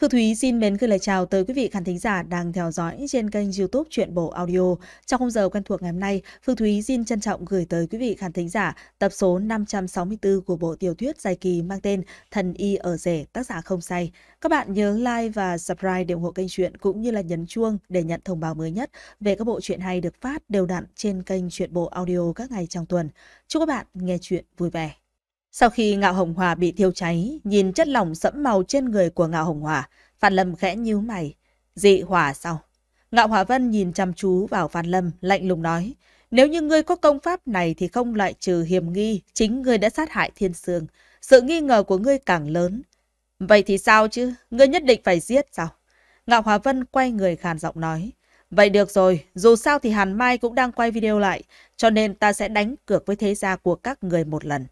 Phương Thúy xin mến gửi lời chào tới quý vị khán thính giả đang theo dõi trên kênh YouTube Truyện Bộ Audio. Trong khung giờ quen thuộc ngày hôm nay, Phương Thúy xin trân trọng gửi tới quý vị khán thính giả tập số 564 của bộ tiểu thuyết dài kỳ mang tên Thần y ở rể tác giả không say. Các bạn nhớ like và subscribe để ủng hộ kênh truyện cũng như là nhấn chuông để nhận thông báo mới nhất về các bộ truyện hay được phát đều đặn trên kênh Truyện Bộ Audio các ngày trong tuần. Chúc các bạn nghe truyện vui vẻ. Sau khi Ngạo Hồng Hòa bị thiêu cháy, nhìn chất lỏng sẫm màu trên người của Ngạo Hồng Hòa, Phan Lâm khẽ nhíu mày. Dị hỏa sao Ngạo Hòa Vân nhìn chăm chú vào Phan Lâm, lạnh lùng nói. Nếu như ngươi có công pháp này thì không loại trừ hiểm nghi, chính ngươi đã sát hại thiên sương. Sự nghi ngờ của ngươi càng lớn. Vậy thì sao chứ? Ngươi nhất định phải giết sao? Ngạo Hòa Vân quay người khàn giọng nói. Vậy được rồi, dù sao thì Hàn Mai cũng đang quay video lại, cho nên ta sẽ đánh cược với thế gia của các người một lần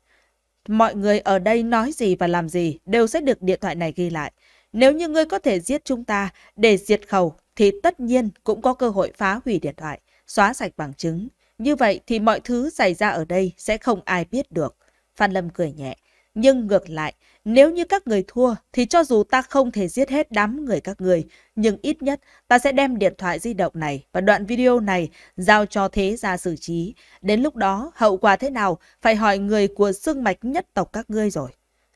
mọi người ở đây nói gì và làm gì đều sẽ được điện thoại này ghi lại. Nếu như ngươi có thể giết chúng ta để diệt khẩu thì tất nhiên cũng có cơ hội phá hủy điện thoại, xóa sạch bằng chứng. Như vậy thì mọi thứ xảy ra ở đây sẽ không ai biết được. Phan Lâm cười nhẹ. Nhưng ngược lại, nếu như các người thua, thì cho dù ta không thể giết hết đám người các người, nhưng ít nhất ta sẽ đem điện thoại di động này và đoạn video này giao cho thế gia xử trí. Đến lúc đó, hậu quả thế nào phải hỏi người của xương mạch nhất tộc các ngươi rồi.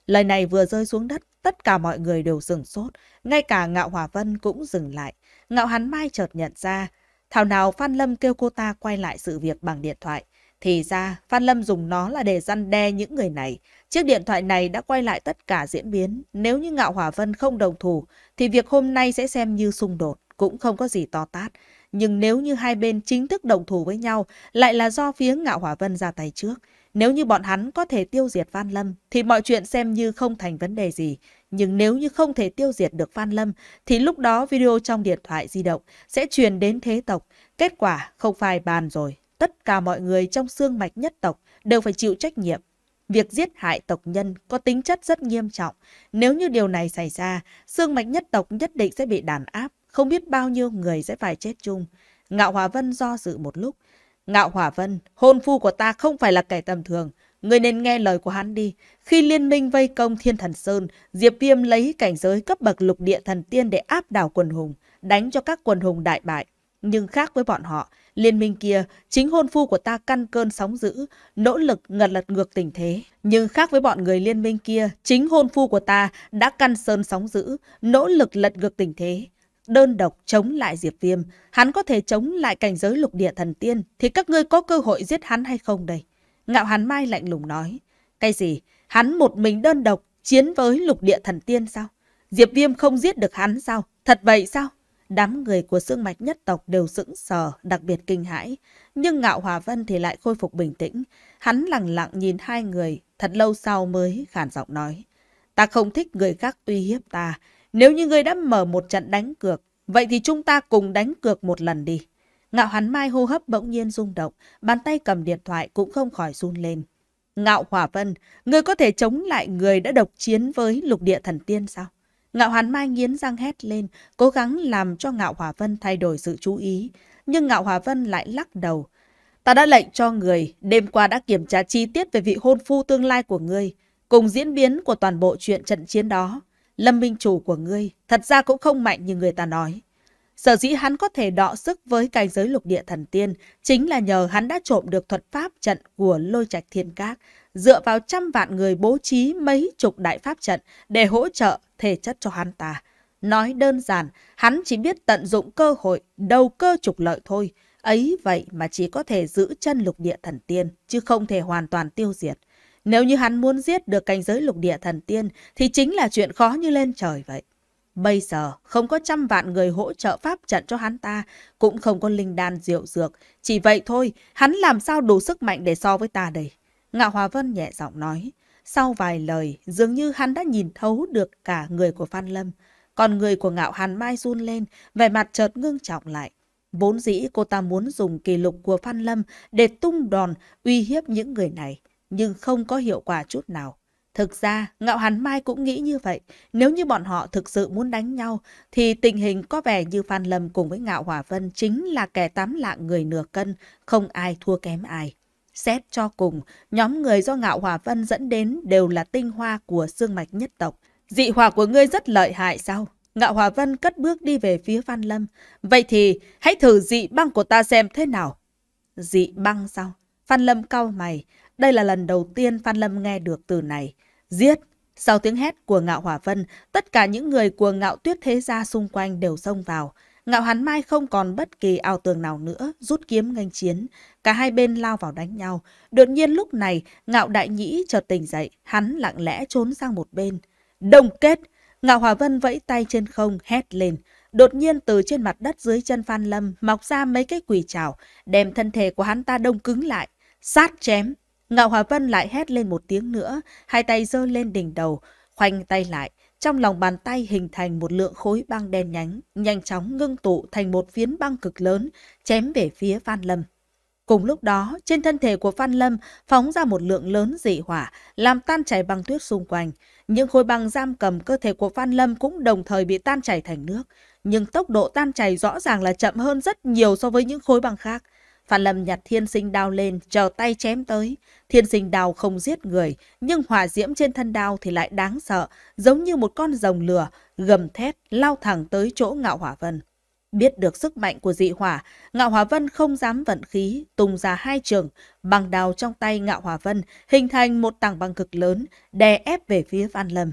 Lời này vừa rơi xuống đất, tất cả mọi người đều dừng sốt, ngay cả Ngạo Hòa Vân cũng dừng lại. Ngạo Hắn Mai chợt nhận ra, thảo nào Phan Lâm kêu cô ta quay lại sự việc bằng điện thoại. Thì ra, Phan Lâm dùng nó là để răn đe những người này. Chiếc điện thoại này đã quay lại tất cả diễn biến. Nếu như Ngạo Hỏa Vân không đồng thủ, thì việc hôm nay sẽ xem như xung đột, cũng không có gì to tát. Nhưng nếu như hai bên chính thức đồng thủ với nhau, lại là do phía Ngạo Hỏa Vân ra tay trước. Nếu như bọn hắn có thể tiêu diệt Phan Lâm, thì mọi chuyện xem như không thành vấn đề gì. Nhưng nếu như không thể tiêu diệt được Phan Lâm, thì lúc đó video trong điện thoại di động sẽ truyền đến thế tộc. Kết quả không phải bàn rồi. Tất cả mọi người trong xương mạch nhất tộc đều phải chịu trách nhiệm Việc giết hại tộc nhân có tính chất rất nghiêm trọng. Nếu như điều này xảy ra, xương mạch nhất tộc nhất định sẽ bị đàn áp, không biết bao nhiêu người sẽ phải chết chung. Ngạo Hòa Vân do dự một lúc. Ngạo Hòa Vân, hôn phu của ta không phải là kẻ tầm thường. Người nên nghe lời của hắn đi. Khi liên minh vây công Thiên Thần Sơn, Diệp Viêm lấy cảnh giới cấp bậc lục địa thần tiên để áp đảo quần hùng, đánh cho các quần hùng đại bại. Nhưng khác với bọn họ, liên minh kia, chính hôn phu của ta căn cơn sóng dữ, nỗ lực ngật lật ngược tình thế. Nhưng khác với bọn người liên minh kia, chính hôn phu của ta đã căn sơn sóng dữ, nỗ lực lật ngược tình thế. Đơn độc chống lại Diệp Viêm, hắn có thể chống lại cảnh giới lục địa thần tiên, thì các ngươi có cơ hội giết hắn hay không đây? Ngạo hắn mai lạnh lùng nói. Cái gì? Hắn một mình đơn độc, chiến với lục địa thần tiên sao? Diệp Viêm không giết được hắn sao? Thật vậy sao? Đám người của xương mạch nhất tộc đều sững sờ, đặc biệt kinh hãi. Nhưng Ngạo Hòa Vân thì lại khôi phục bình tĩnh. Hắn lặng lặng nhìn hai người, thật lâu sau mới khàn giọng nói. Ta không thích người khác uy hiếp ta. Nếu như ngươi đã mở một trận đánh cược, vậy thì chúng ta cùng đánh cược một lần đi. Ngạo Hắn Mai hô hấp bỗng nhiên rung động, bàn tay cầm điện thoại cũng không khỏi run lên. Ngạo Hòa Vân, ngươi có thể chống lại người đã độc chiến với lục địa thần tiên sao? Ngạo Hàn Mai nghiến răng hét lên, cố gắng làm cho Ngạo Hòa Vân thay đổi sự chú ý. Nhưng Ngạo Hòa Vân lại lắc đầu. Ta đã lệnh cho người, đêm qua đã kiểm tra chi tiết về vị hôn phu tương lai của ngươi, cùng diễn biến của toàn bộ chuyện trận chiến đó. Lâm minh chủ của ngươi, thật ra cũng không mạnh như người ta nói. Sở dĩ hắn có thể đọ sức với cảnh giới lục địa thần tiên chính là nhờ hắn đã trộm được thuật pháp trận của lôi trạch thiên các, dựa vào trăm vạn người bố trí mấy chục đại pháp trận để hỗ trợ thể chất cho hắn ta. Nói đơn giản, hắn chỉ biết tận dụng cơ hội, đầu cơ trục lợi thôi. Ấy vậy mà chỉ có thể giữ chân lục địa thần tiên, chứ không thể hoàn toàn tiêu diệt. Nếu như hắn muốn giết được cảnh giới lục địa thần tiên, thì chính là chuyện khó như lên trời vậy. Bây giờ, không có trăm vạn người hỗ trợ pháp trận cho hắn ta, cũng không có linh đan diệu dược. Chỉ vậy thôi, hắn làm sao đủ sức mạnh để so với ta đây? Ngạo Hòa Vân nhẹ giọng nói. Sau vài lời, dường như hắn đã nhìn thấu được cả người của Phan Lâm. Còn người của ngạo hàn mai run lên, vẻ mặt chợt ngưng trọng lại. Vốn dĩ cô ta muốn dùng kỷ lục của Phan Lâm để tung đòn uy hiếp những người này, nhưng không có hiệu quả chút nào. Thực ra, Ngạo Hàn Mai cũng nghĩ như vậy. Nếu như bọn họ thực sự muốn đánh nhau, thì tình hình có vẻ như Phan Lâm cùng với Ngạo Hòa Vân chính là kẻ tám lạng người nửa cân, không ai thua kém ai. Xét cho cùng, nhóm người do Ngạo Hòa Vân dẫn đến đều là tinh hoa của xương mạch nhất tộc. Dị hỏa của ngươi rất lợi hại sao? Ngạo Hòa Vân cất bước đi về phía Văn Lâm. Vậy thì hãy thử dị băng của ta xem thế nào. Dị băng sao? Phan Lâm cau mày. Đây là lần đầu tiên Phan Lâm nghe được từ này. Giết! Sau tiếng hét của Ngạo Hòa Vân, tất cả những người của Ngạo Tuyết Thế Gia xung quanh đều xông vào. Ngạo Hán mai không còn bất kỳ ảo tường nào nữa, rút kiếm nghênh chiến. Cả hai bên lao vào đánh nhau. Đột nhiên lúc này, ngạo đại nhĩ chợt tỉnh dậy, hắn lặng lẽ trốn sang một bên. Đồng kết! Ngạo Hòa Vân vẫy tay trên không, hét lên. Đột nhiên từ trên mặt đất dưới chân Phan Lâm mọc ra mấy cái quỷ trào, đem thân thể của hắn ta đông cứng lại. Sát chém! Ngạo Hòa Vân lại hét lên một tiếng nữa, hai tay giơ lên đỉnh đầu, khoanh tay lại. Trong lòng bàn tay hình thành một lượng khối băng đen nhánh, nhanh chóng ngưng tụ thành một phiến băng cực lớn, chém về phía Phan Lâm. Cùng lúc đó, trên thân thể của Phan Lâm phóng ra một lượng lớn dị hỏa, làm tan chảy băng tuyết xung quanh. Những khối băng giam cầm cơ thể của Phan Lâm cũng đồng thời bị tan chảy thành nước, nhưng tốc độ tan chảy rõ ràng là chậm hơn rất nhiều so với những khối băng khác. Phan Lâm nhặt thiên sinh đao lên, chờ tay chém tới. Thiên sinh đao không giết người, nhưng hỏa diễm trên thân đao thì lại đáng sợ, giống như một con rồng lửa, gầm thét, lao thẳng tới chỗ ngạo hỏa vân. Biết được sức mạnh của dị hỏa, Ngạo Hỏa Vân không dám vận khí, tung ra hai trường, bằng đào trong tay Ngạo Hỏa Vân hình thành một tảng băng cực lớn, đè ép về phía Phan Lâm.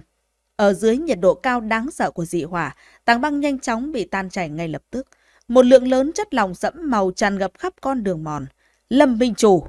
Ở dưới nhiệt độ cao đáng sợ của dị hỏa, tảng băng nhanh chóng bị tan chảy ngay lập tức. Một lượng lớn chất lỏng sẫm màu tràn ngập khắp con đường mòn. Lâm Minh Chủ!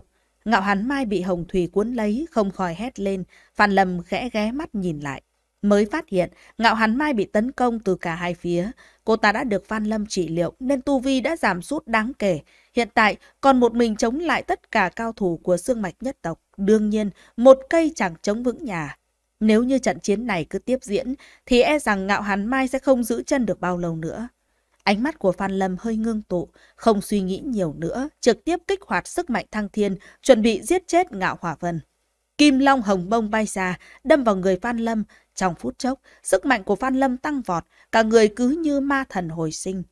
Ngạo hắn mai bị hồng thủy cuốn lấy, không khỏi hét lên. Phan Lâm khẽ ghé mắt nhìn lại. Mới phát hiện, ngạo hắn mai bị tấn công từ cả hai phía. Cô ta đã được Phan Lâm trị liệu nên tu vi đã giảm sút đáng kể. Hiện tại, còn một mình chống lại tất cả cao thủ của xương mạch nhất tộc. Đương nhiên, một cây chẳng chống vững nhà. Nếu như trận chiến này cứ tiếp diễn, thì e rằng ngạo hắn mai sẽ không giữ chân được bao lâu nữa. Ánh mắt của Phan Lâm hơi ngưng tụ, không suy nghĩ nhiều nữa, trực tiếp kích hoạt sức mạnh thăng thiên, chuẩn bị giết chết ngạo hỏa vân. Kim long hồng bông bay ra, đâm vào người Phan Lâm. Trong phút chốc, sức mạnh của Phan Lâm tăng vọt, cả người cứ như ma thần hồi sinh.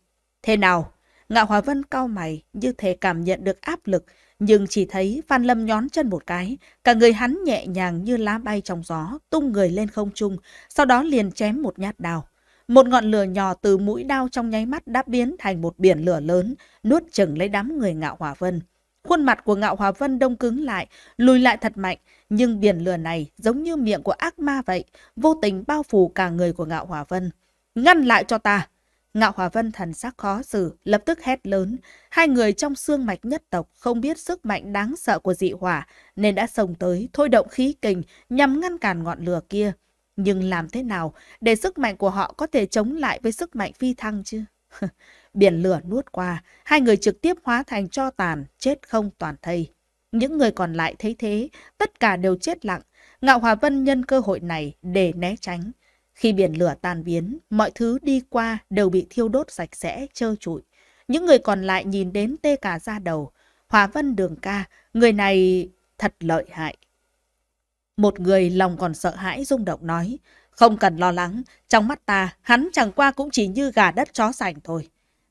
Thế nào? Ngạo Hòa Vân cau mày, như thể cảm nhận được áp lực, nhưng chỉ thấy Phan Lâm nhón chân một cái, cả người hắn nhẹ nhàng như lá bay trong gió, tung người lên không trung, sau đó liền chém một nhát đào. Một ngọn lửa nhỏ từ mũi đao trong nháy mắt đã biến thành một biển lửa lớn, nuốt chừng lấy đám người Ngạo Hòa Vân. Khuôn mặt của Ngạo Hòa Vân đông cứng lại, lùi lại thật mạnh, nhưng biển lửa này giống như miệng của ác ma vậy, vô tình bao phủ cả người của Ngạo Hòa Vân. Ngăn lại cho ta! Ngạo Hòa Vân thần sắc khó xử, lập tức hét lớn. Hai người trong xương mạch nhất tộc không biết sức mạnh đáng sợ của dị hỏa, nên đã sông tới, thôi động khí kình nhằm ngăn cản ngọn lửa kia. Nhưng làm thế nào để sức mạnh của họ có thể chống lại với sức mạnh phi thăng chứ? Biển lửa nuốt qua, hai người trực tiếp hóa thành cho tàn, chết không toàn thây. Những người còn lại thấy thế, tất cả đều chết lặng. Ngạo Hòa Vân nhân cơ hội này để né tránh. Khi biển lửa tan biến, mọi thứ đi qua đều bị thiêu đốt sạch sẽ, trơ trụi. Những người còn lại nhìn đến tê cả da đầu. Hòa Vân Đường Ca, người này thật lợi hại. Một người lòng còn sợ hãi rung động nói. Không cần lo lắng, trong mắt ta, hắn chẳng qua cũng chỉ như gà đất chó sành thôi.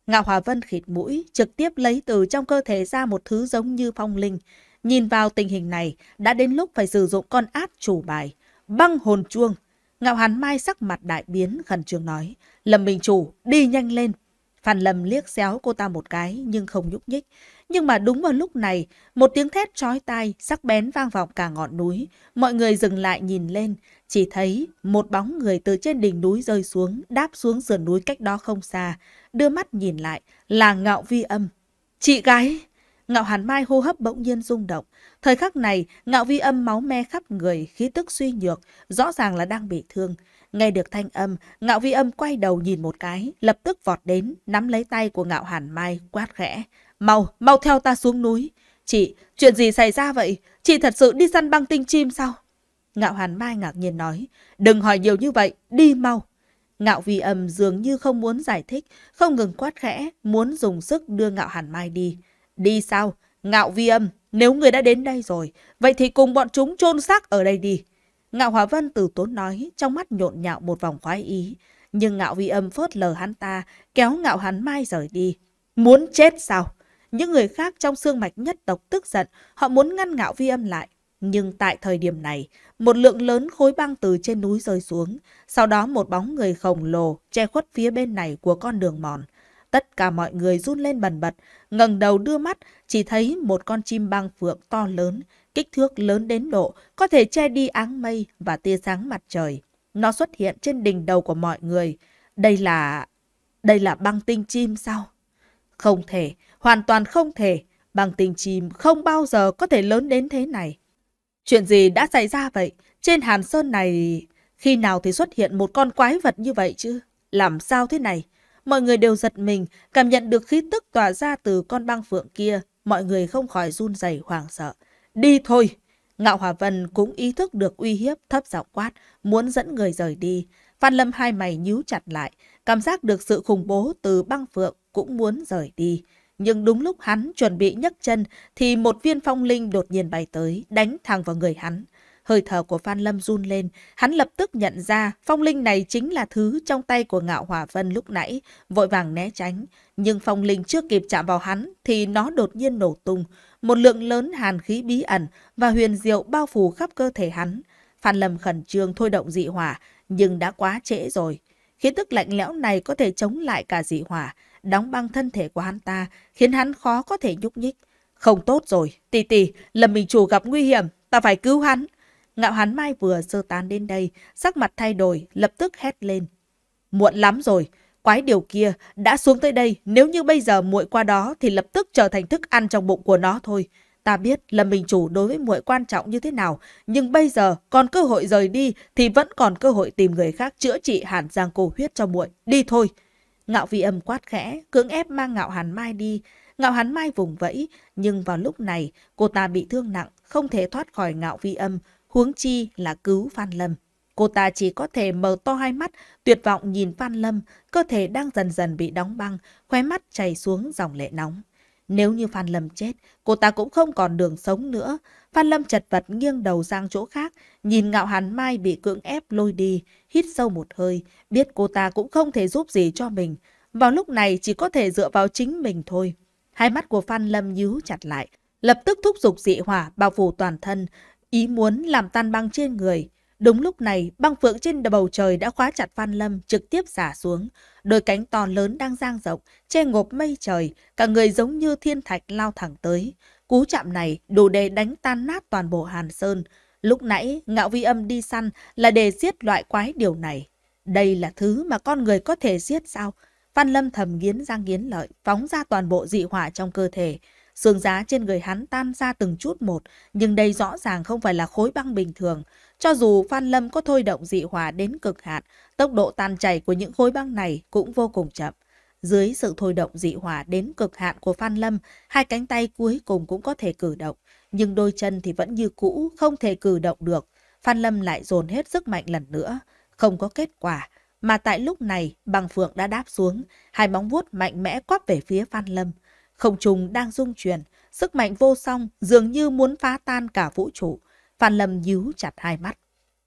Ngạo Hòa Vân khịt mũi, trực tiếp lấy từ trong cơ thể ra một thứ giống như phong linh. Nhìn vào tình hình này, đã đến lúc phải sử dụng con át chủ bài. Băng hồn chuông. Ngạo Hàn Mai sắc mặt đại biến, khẩn trương nói. lầm Bình Chủ, đi nhanh lên, Phan Lâm liếc xéo cô ta một cái nhưng không nhúc nhích. Nhưng mà đúng vào lúc này, một tiếng thét chói tai, sắc bén vang vọng cả ngọn núi. Mọi người dừng lại nhìn lên, chỉ thấy một bóng người từ trên đỉnh núi rơi xuống, đáp xuống sườn núi cách đó không xa. Đưa mắt nhìn lại, là ngạo vi âm. Chị gái! Ngạo Hàn Mai hô hấp bỗng nhiên rung động. Thời khắc này, ngạo vi âm máu me khắp người, khí tức suy nhược, rõ ràng là đang bị thương. Nghe được thanh âm, ngạo vi âm quay đầu nhìn một cái, lập tức vọt đến, nắm lấy tay của ngạo hàn mai, quát khẽ. Mau, mau theo ta xuống núi. Chị, chuyện gì xảy ra vậy? Chị thật sự đi săn băng tinh chim sao? Ngạo hàn mai ngạc nhiên nói, đừng hỏi nhiều như vậy, đi mau. Ngạo vi âm dường như không muốn giải thích, không ngừng quát khẽ, muốn dùng sức đưa ngạo hàn mai đi. Đi sao? Ngạo vi âm, nếu người đã đến đây rồi, vậy thì cùng bọn chúng chôn xác ở đây đi. Ngạo Hòa Vân từ tốn nói, trong mắt nhộn nhạo một vòng khoái ý. Nhưng Ngạo Vi Âm phớt lờ hắn ta, kéo Ngạo Hắn Mai rời đi. Muốn chết sao? Những người khác trong xương mạch nhất tộc tức giận, họ muốn ngăn Ngạo Vi Âm lại. Nhưng tại thời điểm này, một lượng lớn khối băng từ trên núi rơi xuống, sau đó một bóng người khổng lồ che khuất phía bên này của con đường mòn. Tất cả mọi người run lên bần bật, ngẩng đầu đưa mắt, chỉ thấy một con chim băng phượng to lớn, kích thước lớn đến độ có thể che đi áng mây và tia sáng mặt trời. Nó xuất hiện trên đỉnh đầu của mọi người. Đây là... đây là băng tinh chim sao? Không thể, hoàn toàn không thể. Băng tinh chim không bao giờ có thể lớn đến thế này. Chuyện gì đã xảy ra vậy? Trên hàn sơn này... Khi nào thì xuất hiện một con quái vật như vậy chứ? Làm sao thế này? Mọi người đều giật mình, cảm nhận được khí tức tỏa ra từ con băng phượng kia. Mọi người không khỏi run rẩy hoảng sợ. Đi thôi! Ngạo Hòa Vân cũng ý thức được uy hiếp thấp giọng quát, muốn dẫn người rời đi. Phan Lâm hai mày nhíu chặt lại, cảm giác được sự khủng bố từ băng phượng cũng muốn rời đi. Nhưng đúng lúc hắn chuẩn bị nhấc chân thì một viên phong linh đột nhiên bay tới, đánh thẳng vào người hắn. Hơi thở của Phan Lâm run lên, hắn lập tức nhận ra phong linh này chính là thứ trong tay của ngạo hòa vân lúc nãy, vội vàng né tránh. Nhưng phong linh chưa kịp chạm vào hắn thì nó đột nhiên nổ tung, một lượng lớn hàn khí bí ẩn và huyền diệu bao phủ khắp cơ thể hắn. Phan Lâm khẩn trương thôi động dị hỏa, nhưng đã quá trễ rồi. Khí tức lạnh lẽo này có thể chống lại cả dị hỏa, đóng băng thân thể của hắn ta, khiến hắn khó có thể nhúc nhích. Không tốt rồi, tì tì, Lâm mình Chủ gặp nguy hiểm, ta phải cứu hắn. Ngạo hắn mai vừa sơ tán đến đây, sắc mặt thay đổi, lập tức hét lên. Muộn lắm rồi, Quái điều kia đã xuống tới đây, nếu như bây giờ muội qua đó thì lập tức trở thành thức ăn trong bụng của nó thôi. Ta biết Lâm Minh Chủ đối với muội quan trọng như thế nào, nhưng bây giờ còn cơ hội rời đi thì vẫn còn cơ hội tìm người khác chữa trị hàn giang cô huyết cho muội. Đi thôi. Ngạo vi âm quát khẽ, cưỡng ép mang ngạo hàn mai đi. Ngạo hàn mai vùng vẫy, nhưng vào lúc này cô ta bị thương nặng, không thể thoát khỏi ngạo vi âm, huống chi là cứu Phan Lâm. Cô ta chỉ có thể mở to hai mắt, tuyệt vọng nhìn Phan Lâm, cơ thể đang dần dần bị đóng băng, khóe mắt chảy xuống dòng lệ nóng. Nếu như Phan Lâm chết, cô ta cũng không còn đường sống nữa. Phan Lâm chật vật nghiêng đầu sang chỗ khác, nhìn ngạo hàn mai bị cưỡng ép lôi đi, hít sâu một hơi, biết cô ta cũng không thể giúp gì cho mình. Vào lúc này chỉ có thể dựa vào chính mình thôi. Hai mắt của Phan Lâm nhíu chặt lại, lập tức thúc giục dị hỏa bao phủ toàn thân, ý muốn làm tan băng trên người. Đúng lúc này, băng phượng trên bầu trời đã khóa chặt Phan Lâm trực tiếp xả xuống. Đôi cánh to lớn đang giang rộng, che ngộp mây trời, cả người giống như thiên thạch lao thẳng tới. Cú chạm này đủ để đánh tan nát toàn bộ Hàn Sơn. Lúc nãy, ngạo vi âm đi săn là để giết loại quái điều này. Đây là thứ mà con người có thể giết sao? Phan Lâm thầm nghiến răng nghiến lợi, phóng ra toàn bộ dị hỏa trong cơ thể. xương giá trên người hắn tan ra từng chút một, nhưng đây rõ ràng không phải là khối băng bình thường. Cho dù Phan Lâm có thôi động dị hòa đến cực hạn, tốc độ tan chảy của những khối băng này cũng vô cùng chậm. Dưới sự thôi động dị hòa đến cực hạn của Phan Lâm, hai cánh tay cuối cùng cũng có thể cử động, nhưng đôi chân thì vẫn như cũ, không thể cử động được. Phan Lâm lại dồn hết sức mạnh lần nữa, không có kết quả. Mà tại lúc này, bằng phượng đã đáp xuống, hai móng vuốt mạnh mẽ quắp về phía Phan Lâm. Không trùng đang rung chuyển, sức mạnh vô song dường như muốn phá tan cả vũ trụ. Phan Lâm nhíu chặt hai mắt.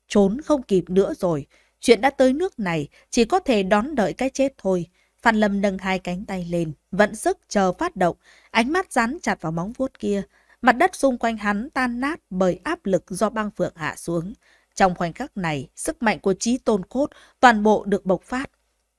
Trốn không kịp nữa rồi. Chuyện đã tới nước này, chỉ có thể đón đợi cái chết thôi. Phan Lâm nâng hai cánh tay lên, vận sức chờ phát động, ánh mắt rắn chặt vào móng vuốt kia. Mặt đất xung quanh hắn tan nát bởi áp lực do băng phượng hạ xuống. Trong khoảnh khắc này, sức mạnh của trí tôn cốt toàn bộ được bộc phát.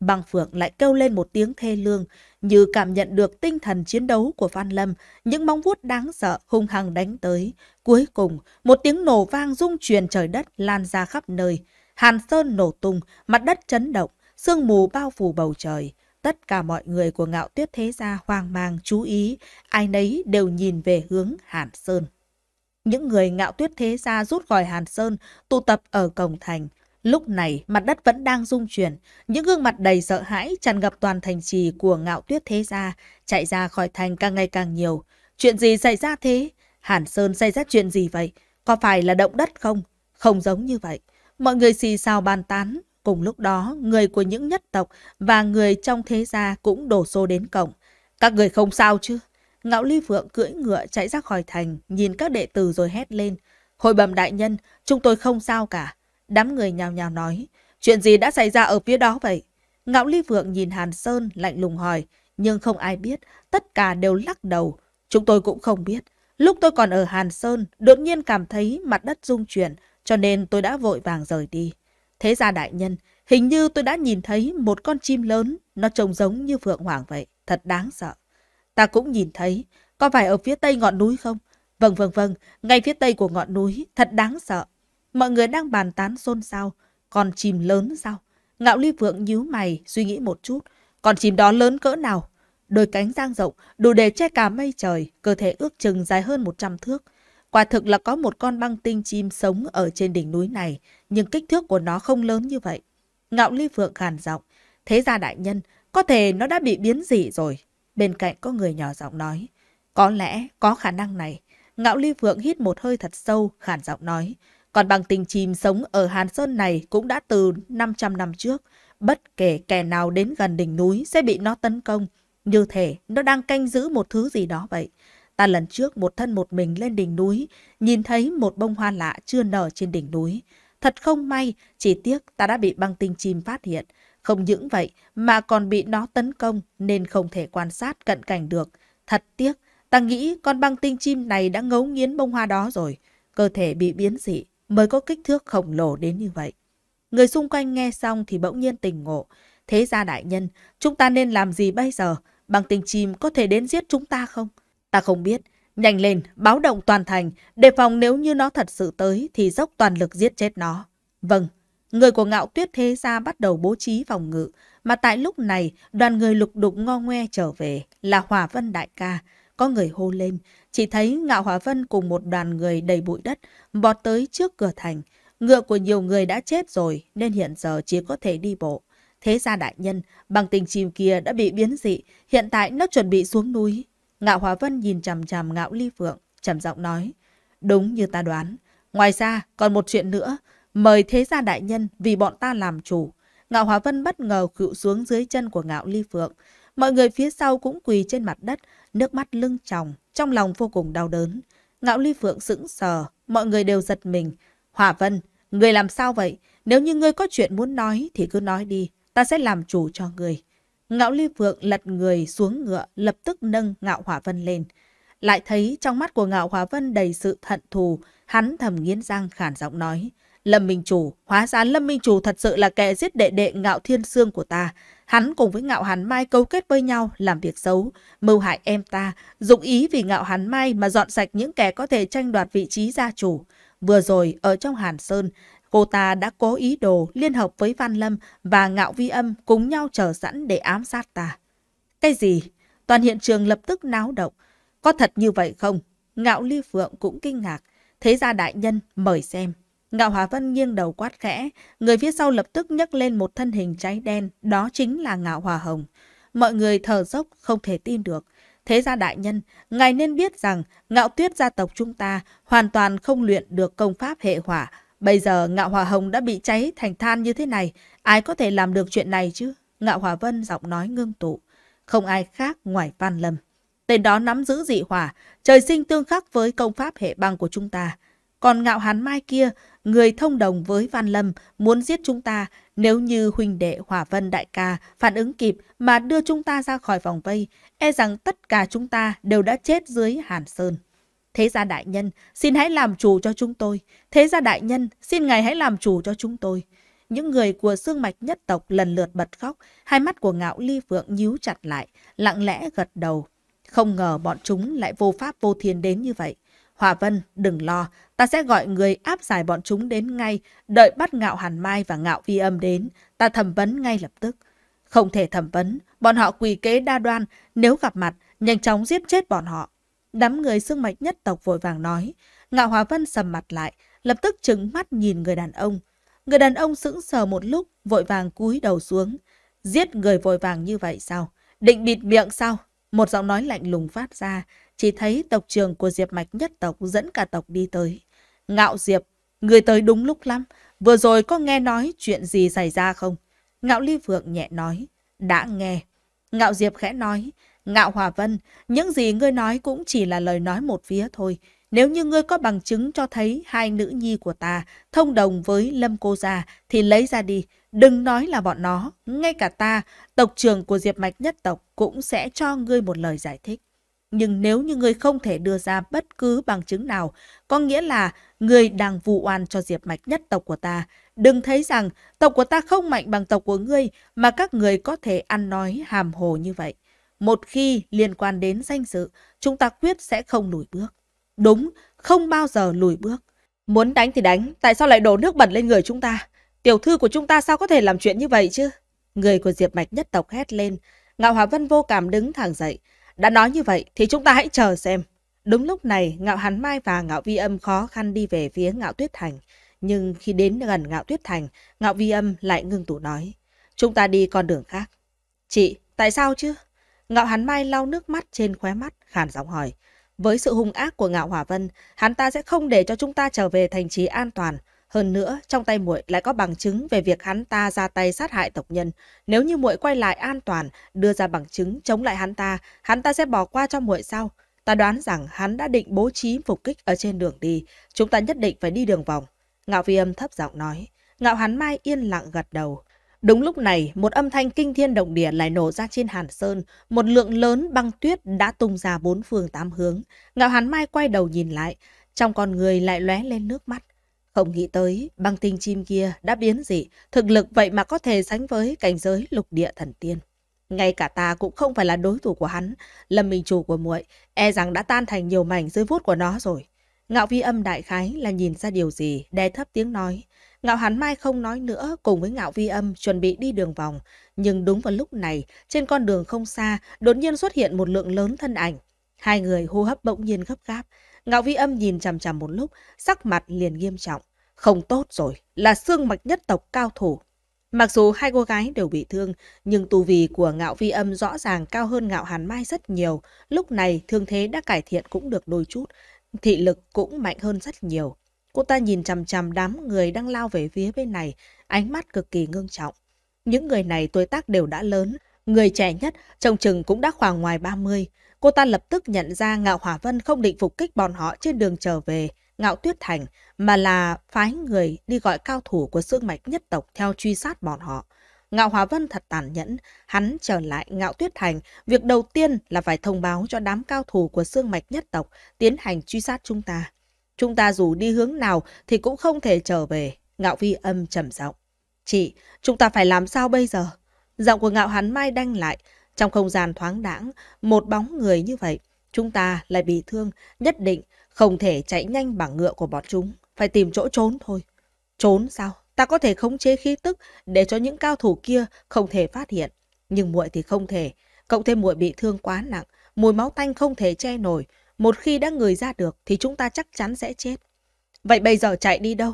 Băng Phượng lại kêu lên một tiếng thê lương, như cảm nhận được tinh thần chiến đấu của Phan Lâm, những móng vuốt đáng sợ hung hăng đánh tới. Cuối cùng, một tiếng nổ vang rung truyền trời đất lan ra khắp nơi. Hàn Sơn nổ tung, mặt đất chấn động, sương mù bao phủ bầu trời. Tất cả mọi người của ngạo tuyết thế gia hoang mang, chú ý, ai nấy đều nhìn về hướng Hàn Sơn. Những người ngạo tuyết thế gia rút khỏi Hàn Sơn, tụ tập ở cổng thành. Lúc này, mặt đất vẫn đang rung chuyển, những gương mặt đầy sợ hãi tràn ngập toàn thành trì của ngạo tuyết thế gia, chạy ra khỏi thành càng ngày càng nhiều. Chuyện gì xảy ra thế? Hàn Sơn xảy ra chuyện gì vậy? Có phải là động đất không? Không giống như vậy. Mọi người xì xào bàn tán. Cùng lúc đó, người của những nhất tộc và người trong thế gia cũng đổ xô đến cổng. Các người không sao chứ? Ngạo Ly Phượng cưỡi ngựa chạy ra khỏi thành, nhìn các đệ tử rồi hét lên. Hội bẩm đại nhân, chúng tôi không sao cả. Đám người nhào nhào nói, chuyện gì đã xảy ra ở phía đó vậy? Ngạo Ly Vượng nhìn Hàn Sơn lạnh lùng hỏi, nhưng không ai biết, tất cả đều lắc đầu. Chúng tôi cũng không biết. Lúc tôi còn ở Hàn Sơn, đột nhiên cảm thấy mặt đất rung chuyển, cho nên tôi đã vội vàng rời đi. Thế ra đại nhân, hình như tôi đã nhìn thấy một con chim lớn, nó trông giống như Phượng Hoàng vậy, thật đáng sợ. Ta cũng nhìn thấy, có phải ở phía tây ngọn núi không? Vâng vâng vâng, ngay phía tây của ngọn núi, thật đáng sợ, Mọi người đang bàn tán xôn xao, còn chim lớn sao? Ngạo ly vượng nhíu mày, suy nghĩ một chút. Còn chim đó lớn cỡ nào? Đôi cánh dang rộng, đủ để che cả mây trời, cơ thể ước chừng dài hơn 100 thước. Quả thực là có một con băng tinh chim sống ở trên đỉnh núi này, nhưng kích thước của nó không lớn như vậy. Ngạo ly vượng gàn giọng, thế ra đại nhân, có thể nó đã bị biến dị rồi. Bên cạnh có người nhỏ giọng nói, có lẽ có khả năng này. Ngạo ly vượng hít một hơi thật sâu, khản giọng nói, còn bằng tình chìm sống ở Hàn Sơn này cũng đã từ 500 năm trước. Bất kể kẻ nào đến gần đỉnh núi sẽ bị nó tấn công. Như thể nó đang canh giữ một thứ gì đó vậy. Ta lần trước một thân một mình lên đỉnh núi, nhìn thấy một bông hoa lạ chưa nở trên đỉnh núi. Thật không may, chỉ tiếc ta đã bị băng tinh chim phát hiện. Không những vậy mà còn bị nó tấn công nên không thể quan sát cận cảnh được. Thật tiếc, ta nghĩ con băng tinh chim này đã ngấu nghiến bông hoa đó rồi. Cơ thể bị biến dị, mới có kích thước khổng lồ đến như vậy. Người xung quanh nghe xong thì bỗng nhiên tỉnh ngộ. Thế ra đại nhân, chúng ta nên làm gì bây giờ? Bằng tình chim có thể đến giết chúng ta không? Ta không biết. Nhanh lên, báo động toàn thành, đề phòng nếu như nó thật sự tới thì dốc toàn lực giết chết nó. Vâng, người của ngạo tuyết thế gia bắt đầu bố trí phòng ngự, mà tại lúc này đoàn người lục đục ngo ngoe trở về là Hòa Vân Đại ca. Có người hô lên, chỉ thấy Ngạo hòa Vân cùng một đoàn người đầy bụi đất bọt tới trước cửa thành. Ngựa của nhiều người đã chết rồi nên hiện giờ chỉ có thể đi bộ. Thế gia đại nhân, bằng tình chim kia đã bị biến dị, hiện tại nó chuẩn bị xuống núi. Ngạo hòa Vân nhìn chằm chằm Ngạo Ly Phượng, trầm giọng nói. Đúng như ta đoán. Ngoài ra, còn một chuyện nữa. Mời thế gia đại nhân vì bọn ta làm chủ. Ngạo hòa Vân bất ngờ cựu xuống dưới chân của Ngạo Ly Phượng. Mọi người phía sau cũng quỳ trên mặt đất, nước mắt lưng tròng, trong lòng vô cùng đau đớn. Ngạo Ly Phượng sững sờ, mọi người đều giật mình. Hỏa Vân, người làm sao vậy? Nếu như ngươi có chuyện muốn nói thì cứ nói đi, ta sẽ làm chủ cho người. Ngạo Ly Phượng lật người xuống ngựa, lập tức nâng Ngạo Hỏa Vân lên. Lại thấy trong mắt của Ngạo Hỏa Vân đầy sự thận thù, hắn thầm nghiến răng khản giọng nói. Lâm Minh Chủ, hóa ra Lâm Minh Chủ thật sự là kẻ giết đệ đệ ngạo thiên Sương của ta. Hắn cùng với ngạo hán mai cấu kết với nhau, làm việc xấu, mưu hại em ta, dụng ý vì ngạo hán mai mà dọn sạch những kẻ có thể tranh đoạt vị trí gia chủ. Vừa rồi, ở trong Hàn Sơn, cô ta đã cố ý đồ liên hợp với Văn Lâm và ngạo vi âm cùng nhau chờ sẵn để ám sát ta. Cái gì? Toàn hiện trường lập tức náo động. Có thật như vậy không? Ngạo Ly Phượng cũng kinh ngạc. Thế ra đại nhân, mời xem. Ngạo Hòa Vân nghiêng đầu quát khẽ, người phía sau lập tức nhấc lên một thân hình cháy đen, đó chính là Ngạo Hòa Hồng. Mọi người thở dốc, không thể tin được. Thế ra đại nhân, ngài nên biết rằng ngạo tuyết gia tộc chúng ta hoàn toàn không luyện được công pháp hệ hỏa. Bây giờ ngạo hòa hồng đã bị cháy thành than như thế này, ai có thể làm được chuyện này chứ? Ngạo hòa vân giọng nói ngưng tụ, không ai khác ngoài Phan Lâm. Tên đó nắm giữ dị hỏa, trời sinh tương khắc với công pháp hệ băng của chúng ta. Còn ngạo hán mai kia người thông đồng với Văn Lâm muốn giết chúng ta nếu như huynh đệ Hỏa Vân đại ca phản ứng kịp mà đưa chúng ta ra khỏi vòng vây, e rằng tất cả chúng ta đều đã chết dưới Hàn Sơn. Thế gia đại nhân, xin hãy làm chủ cho chúng tôi. Thế gia đại nhân, xin ngài hãy làm chủ cho chúng tôi. Những người của xương mạch nhất tộc lần lượt bật khóc, hai mắt của ngạo ly phượng nhíu chặt lại, lặng lẽ gật đầu. Không ngờ bọn chúng lại vô pháp vô thiên đến như vậy. Hòa Vân, đừng lo, ta sẽ gọi người áp giải bọn chúng đến ngay, đợi bắt ngạo Hàn Mai và ngạo Vi âm đến, ta thẩm vấn ngay lập tức. Không thể thẩm vấn, bọn họ quỳ kế đa đoan, nếu gặp mặt, nhanh chóng giết chết bọn họ. Đám người xương mạch nhất tộc vội vàng nói, ngạo Hòa Vân sầm mặt lại, lập tức trừng mắt nhìn người đàn ông. Người đàn ông sững sờ một lúc, vội vàng cúi đầu xuống. Giết người vội vàng như vậy sao? Định bịt miệng sao? Một giọng nói lạnh lùng phát ra, chỉ thấy tộc trường của Diệp Mạch nhất tộc dẫn cả tộc đi tới. Ngạo Diệp, người tới đúng lúc lắm, vừa rồi có nghe nói chuyện gì xảy ra không? Ngạo Ly Phượng nhẹ nói, đã nghe. Ngạo Diệp khẽ nói, Ngạo Hòa Vân, những gì ngươi nói cũng chỉ là lời nói một phía thôi. Nếu như ngươi có bằng chứng cho thấy hai nữ nhi của ta thông đồng với Lâm Cô Gia thì lấy ra đi. Đừng nói là bọn nó, ngay cả ta, tộc trưởng của Diệp Mạch nhất tộc cũng sẽ cho ngươi một lời giải thích nhưng nếu như người không thể đưa ra bất cứ bằng chứng nào, có nghĩa là người đang vu oan cho diệp mạch nhất tộc của ta. Đừng thấy rằng tộc của ta không mạnh bằng tộc của ngươi mà các người có thể ăn nói hàm hồ như vậy. Một khi liên quan đến danh dự, chúng ta quyết sẽ không lùi bước. Đúng, không bao giờ lùi bước. Muốn đánh thì đánh, tại sao lại đổ nước bẩn lên người chúng ta? Tiểu thư của chúng ta sao có thể làm chuyện như vậy chứ? Người của Diệp Mạch nhất tộc hét lên. Ngạo Hòa Vân vô cảm đứng thẳng dậy. Đã nói như vậy thì chúng ta hãy chờ xem. Đúng lúc này, Ngạo hán Mai và Ngạo Vi Âm khó khăn đi về phía Ngạo Tuyết Thành. Nhưng khi đến gần Ngạo Tuyết Thành, Ngạo Vi Âm lại ngưng tủ nói. Chúng ta đi con đường khác. Chị, tại sao chứ? Ngạo hán Mai lau nước mắt trên khóe mắt, khàn giọng hỏi. Với sự hung ác của Ngạo Hỏa Vân, hắn ta sẽ không để cho chúng ta trở về thành trì an toàn. Hơn nữa, trong tay muội lại có bằng chứng về việc hắn ta ra tay sát hại tộc nhân. Nếu như muội quay lại an toàn, đưa ra bằng chứng chống lại hắn ta, hắn ta sẽ bỏ qua cho muội sau. Ta đoán rằng hắn đã định bố trí phục kích ở trên đường đi. Chúng ta nhất định phải đi đường vòng. Ngạo phi âm thấp giọng nói. Ngạo hắn mai yên lặng gật đầu. Đúng lúc này, một âm thanh kinh thiên động địa lại nổ ra trên hàn sơn. Một lượng lớn băng tuyết đã tung ra bốn phương tám hướng. Ngạo hắn mai quay đầu nhìn lại. Trong con người lại lóe lên nước mắt. Không nghĩ tới, băng tinh chim kia đã biến dị, thực lực vậy mà có thể sánh với cảnh giới lục địa thần tiên. Ngay cả ta cũng không phải là đối thủ của hắn, lâm minh chủ của muội e rằng đã tan thành nhiều mảnh dưới vuốt của nó rồi. Ngạo vi âm đại khái là nhìn ra điều gì, đe thấp tiếng nói. Ngạo hắn mai không nói nữa cùng với ngạo vi âm chuẩn bị đi đường vòng. Nhưng đúng vào lúc này, trên con đường không xa, đột nhiên xuất hiện một lượng lớn thân ảnh. Hai người hô hấp bỗng nhiên gấp gáp. Ngạo vi âm nhìn chằm chằm một lúc, sắc mặt liền nghiêm trọng. Không tốt rồi, là xương mạch nhất tộc cao thủ. Mặc dù hai cô gái đều bị thương, nhưng tu vi của ngạo vi âm rõ ràng cao hơn ngạo hàn mai rất nhiều. Lúc này thương thế đã cải thiện cũng được đôi chút, thị lực cũng mạnh hơn rất nhiều. Cô ta nhìn chằm chằm đám người đang lao về phía bên này, ánh mắt cực kỳ ngưng trọng. Những người này tuổi tác đều đã lớn, người trẻ nhất trông chừng cũng đã khoảng ngoài 30, Cô ta lập tức nhận ra Ngạo Hỏa Vân không định phục kích bọn họ trên đường trở về Ngạo Tuyết Thành, mà là phái người đi gọi cao thủ của xương mạch nhất tộc theo truy sát bọn họ. Ngạo hỏa Vân thật tàn nhẫn, hắn trở lại Ngạo Tuyết Thành, việc đầu tiên là phải thông báo cho đám cao thủ của xương mạch nhất tộc tiến hành truy sát chúng ta. Chúng ta dù đi hướng nào thì cũng không thể trở về, Ngạo Vi âm trầm giọng. Chị, chúng ta phải làm sao bây giờ? Giọng của Ngạo Hắn Mai đanh lại, trong không gian thoáng đãng, một bóng người như vậy, chúng ta lại bị thương, nhất định không thể chạy nhanh bằng ngựa của bọn chúng, phải tìm chỗ trốn thôi. Trốn sao? Ta có thể khống chế khí tức để cho những cao thủ kia không thể phát hiện, nhưng muội thì không thể, cộng thêm muội bị thương quá nặng, mùi máu tanh không thể che nổi, một khi đã người ra được thì chúng ta chắc chắn sẽ chết. Vậy bây giờ chạy đi đâu?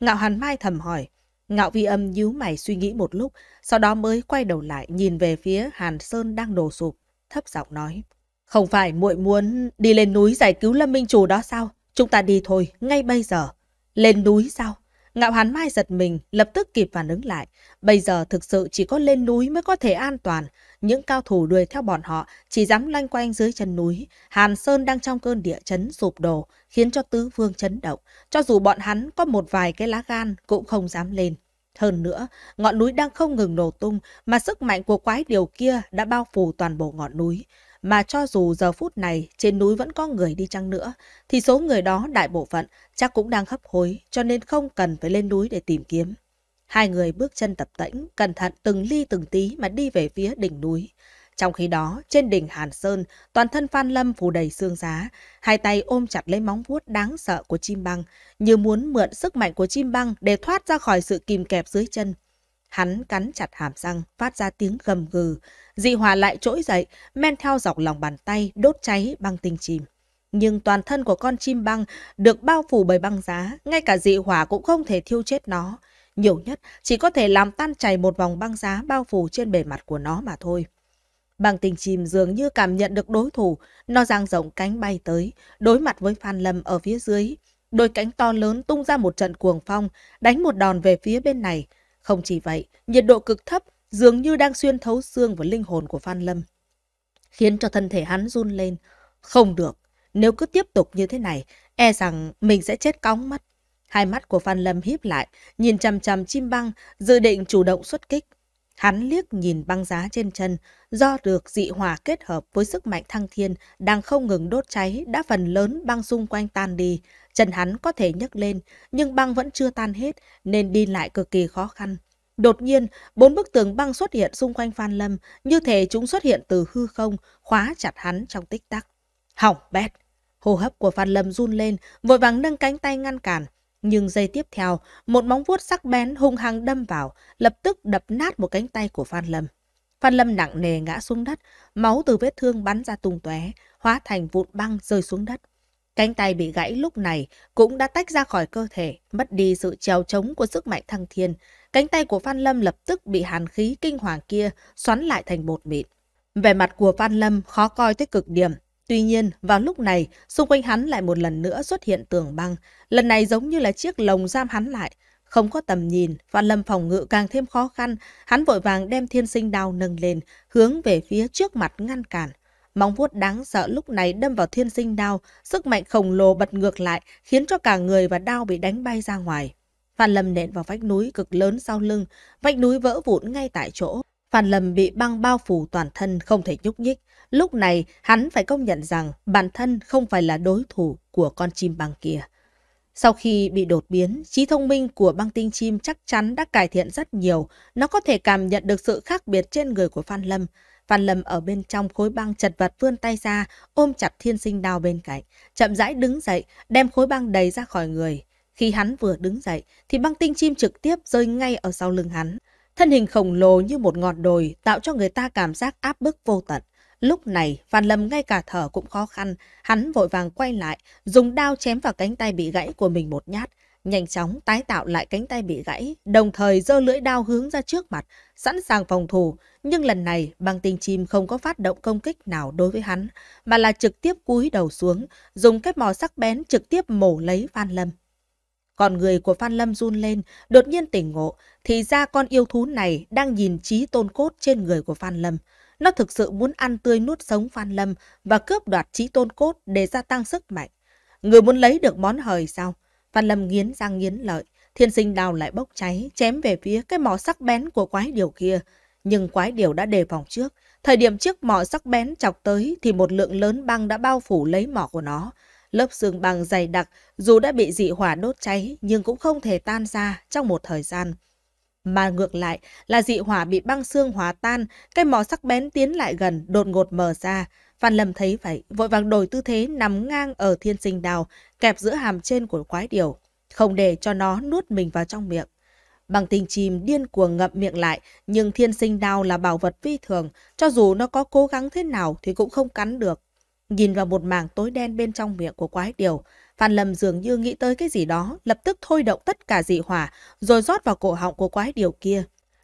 Ngạo Hàn Mai thầm hỏi. Ngạo vi âm nhíu mày suy nghĩ một lúc, sau đó mới quay đầu lại nhìn về phía Hàn Sơn đang đổ sụp, thấp giọng nói. Không phải muội muốn đi lên núi giải cứu Lâm Minh Chủ đó sao? Chúng ta đi thôi, ngay bây giờ. Lên núi sao? Ngạo hán mai giật mình, lập tức kịp phản ứng lại. Bây giờ thực sự chỉ có lên núi mới có thể an toàn. Những cao thủ đuổi theo bọn họ chỉ dám lanh quanh dưới chân núi. Hàn Sơn đang trong cơn địa chấn sụp đổ, khiến cho tứ vương chấn động. Cho dù bọn hắn có một vài cái lá gan cũng không dám lên. Hơn nữa, ngọn núi đang không ngừng nổ tung mà sức mạnh của quái điều kia đã bao phủ toàn bộ ngọn núi mà cho dù giờ phút này trên núi vẫn có người đi chăng nữa, thì số người đó đại bộ phận chắc cũng đang hấp hối, cho nên không cần phải lên núi để tìm kiếm. Hai người bước chân tập tĩnh, cẩn thận từng ly từng tí mà đi về phía đỉnh núi. Trong khi đó, trên đỉnh Hàn Sơn, toàn thân Phan Lâm phủ đầy xương giá, hai tay ôm chặt lấy móng vuốt đáng sợ của chim băng, như muốn mượn sức mạnh của chim băng để thoát ra khỏi sự kìm kẹp dưới chân. Hắn cắn chặt hàm răng, phát ra tiếng gầm gừ. Dị hỏa lại trỗi dậy, men theo dọc lòng bàn tay, đốt cháy băng tinh chìm. Nhưng toàn thân của con chim băng được bao phủ bởi băng giá, ngay cả dị hỏa cũng không thể thiêu chết nó. Nhiều nhất chỉ có thể làm tan chảy một vòng băng giá bao phủ trên bề mặt của nó mà thôi. băng tình chìm dường như cảm nhận được đối thủ, nó dang rộng cánh bay tới, đối mặt với Phan Lâm ở phía dưới. Đôi cánh to lớn tung ra một trận cuồng phong, đánh một đòn về phía bên này. Không chỉ vậy, nhiệt độ cực thấp dường như đang xuyên thấu xương và linh hồn của Phan Lâm, khiến cho thân thể hắn run lên. Không được, nếu cứ tiếp tục như thế này, e rằng mình sẽ chết cóng mắt. Hai mắt của Phan Lâm híp lại, nhìn chằm chằm chim băng, dự định chủ động xuất kích. Hắn liếc nhìn băng giá trên chân, do được dị hòa kết hợp với sức mạnh thăng thiên đang không ngừng đốt cháy đã phần lớn băng xung quanh tan đi, chân hắn có thể nhấc lên, nhưng băng vẫn chưa tan hết nên đi lại cực kỳ khó khăn. Đột nhiên, bốn bức tường băng xuất hiện xung quanh Phan Lâm, như thể chúng xuất hiện từ hư không, khóa chặt hắn trong tích tắc. Hỏng bét! Hô hấp của Phan Lâm run lên, vội vàng nâng cánh tay ngăn cản. Nhưng giây tiếp theo, một móng vuốt sắc bén hung hăng đâm vào, lập tức đập nát một cánh tay của Phan Lâm. Phan Lâm nặng nề ngã xuống đất, máu từ vết thương bắn ra tung tóe, hóa thành vụn băng rơi xuống đất. Cánh tay bị gãy lúc này cũng đã tách ra khỏi cơ thể, mất đi sự trèo chống của sức mạnh thăng thiên. Cánh tay của Phan Lâm lập tức bị hàn khí kinh hoàng kia xoắn lại thành bột mịn. Vẻ mặt của Phan Lâm khó coi tới cực điểm. Tuy nhiên, vào lúc này, xung quanh hắn lại một lần nữa xuất hiện tường băng. Lần này giống như là chiếc lồng giam hắn lại. Không có tầm nhìn, Phan Lâm phòng ngự càng thêm khó khăn. Hắn vội vàng đem thiên sinh đao nâng lên, hướng về phía trước mặt ngăn cản. Móng vuốt đáng sợ lúc này đâm vào thiên sinh đao, sức mạnh khổng lồ bật ngược lại, khiến cho cả người và đao bị đánh bay ra ngoài. Phan Lâm nện vào vách núi cực lớn sau lưng, vách núi vỡ vụn ngay tại chỗ. Phan Lâm bị băng bao phủ toàn thân không thể nhúc nhích. Lúc này hắn phải công nhận rằng bản thân không phải là đối thủ của con chim băng kia. Sau khi bị đột biến, trí thông minh của băng tinh chim chắc chắn đã cải thiện rất nhiều. Nó có thể cảm nhận được sự khác biệt trên người của Phan Lâm. Phan Lâm ở bên trong khối băng chật vật vươn tay ra, ôm chặt thiên sinh đao bên cạnh, chậm rãi đứng dậy, đem khối băng đầy ra khỏi người. Khi hắn vừa đứng dậy, thì băng tinh chim trực tiếp rơi ngay ở sau lưng hắn. Thân hình khổng lồ như một ngọn đồi tạo cho người ta cảm giác áp bức vô tận. Lúc này, Phan Lâm ngay cả thở cũng khó khăn, hắn vội vàng quay lại, dùng đao chém vào cánh tay bị gãy của mình một nhát, nhanh chóng tái tạo lại cánh tay bị gãy, đồng thời giơ lưỡi đao hướng ra trước mặt, sẵn sàng phòng thủ. Nhưng lần này, băng tinh chim không có phát động công kích nào đối với hắn, mà là trực tiếp cúi đầu xuống, dùng cái mò sắc bén trực tiếp mổ lấy Phan Lâm. Còn người của Phan Lâm run lên, đột nhiên tỉnh ngộ, thì ra con yêu thú này đang nhìn trí tôn cốt trên người của Phan Lâm. Nó thực sự muốn ăn tươi nuốt sống Phan Lâm và cướp đoạt trí tôn cốt để gia tăng sức mạnh. Người muốn lấy được món hời sao? Phan Lâm nghiến răng nghiến lợi, thiên sinh đào lại bốc cháy, chém về phía cái mỏ sắc bén của quái điều kia. Nhưng quái điều đã đề phòng trước, thời điểm trước mỏ sắc bén chọc tới thì một lượng lớn băng đã bao phủ lấy mỏ của nó. Lớp xương băng dày đặc, dù đã bị dị hỏa đốt cháy nhưng cũng không thể tan ra trong một thời gian. Mà ngược lại là dị hỏa bị băng xương hóa tan, cái mỏ sắc bén tiến lại gần, đột ngột mở ra. Phan Lâm thấy vậy, vội vàng đổi tư thế nằm ngang ở thiên sinh đào, kẹp giữa hàm trên của quái điều, không để cho nó nuốt mình vào trong miệng. Bằng tình chìm điên cuồng ngậm miệng lại, nhưng thiên sinh đao là bảo vật vi thường, cho dù nó có cố gắng thế nào thì cũng không cắn được. Nhìn vào một mảng tối đen bên trong miệng của quái điều, Phan Lâm dường như nghĩ tới cái gì đó, lập tức thôi động tất cả dị hỏa, rồi rót vào cổ họng của quái điều kia.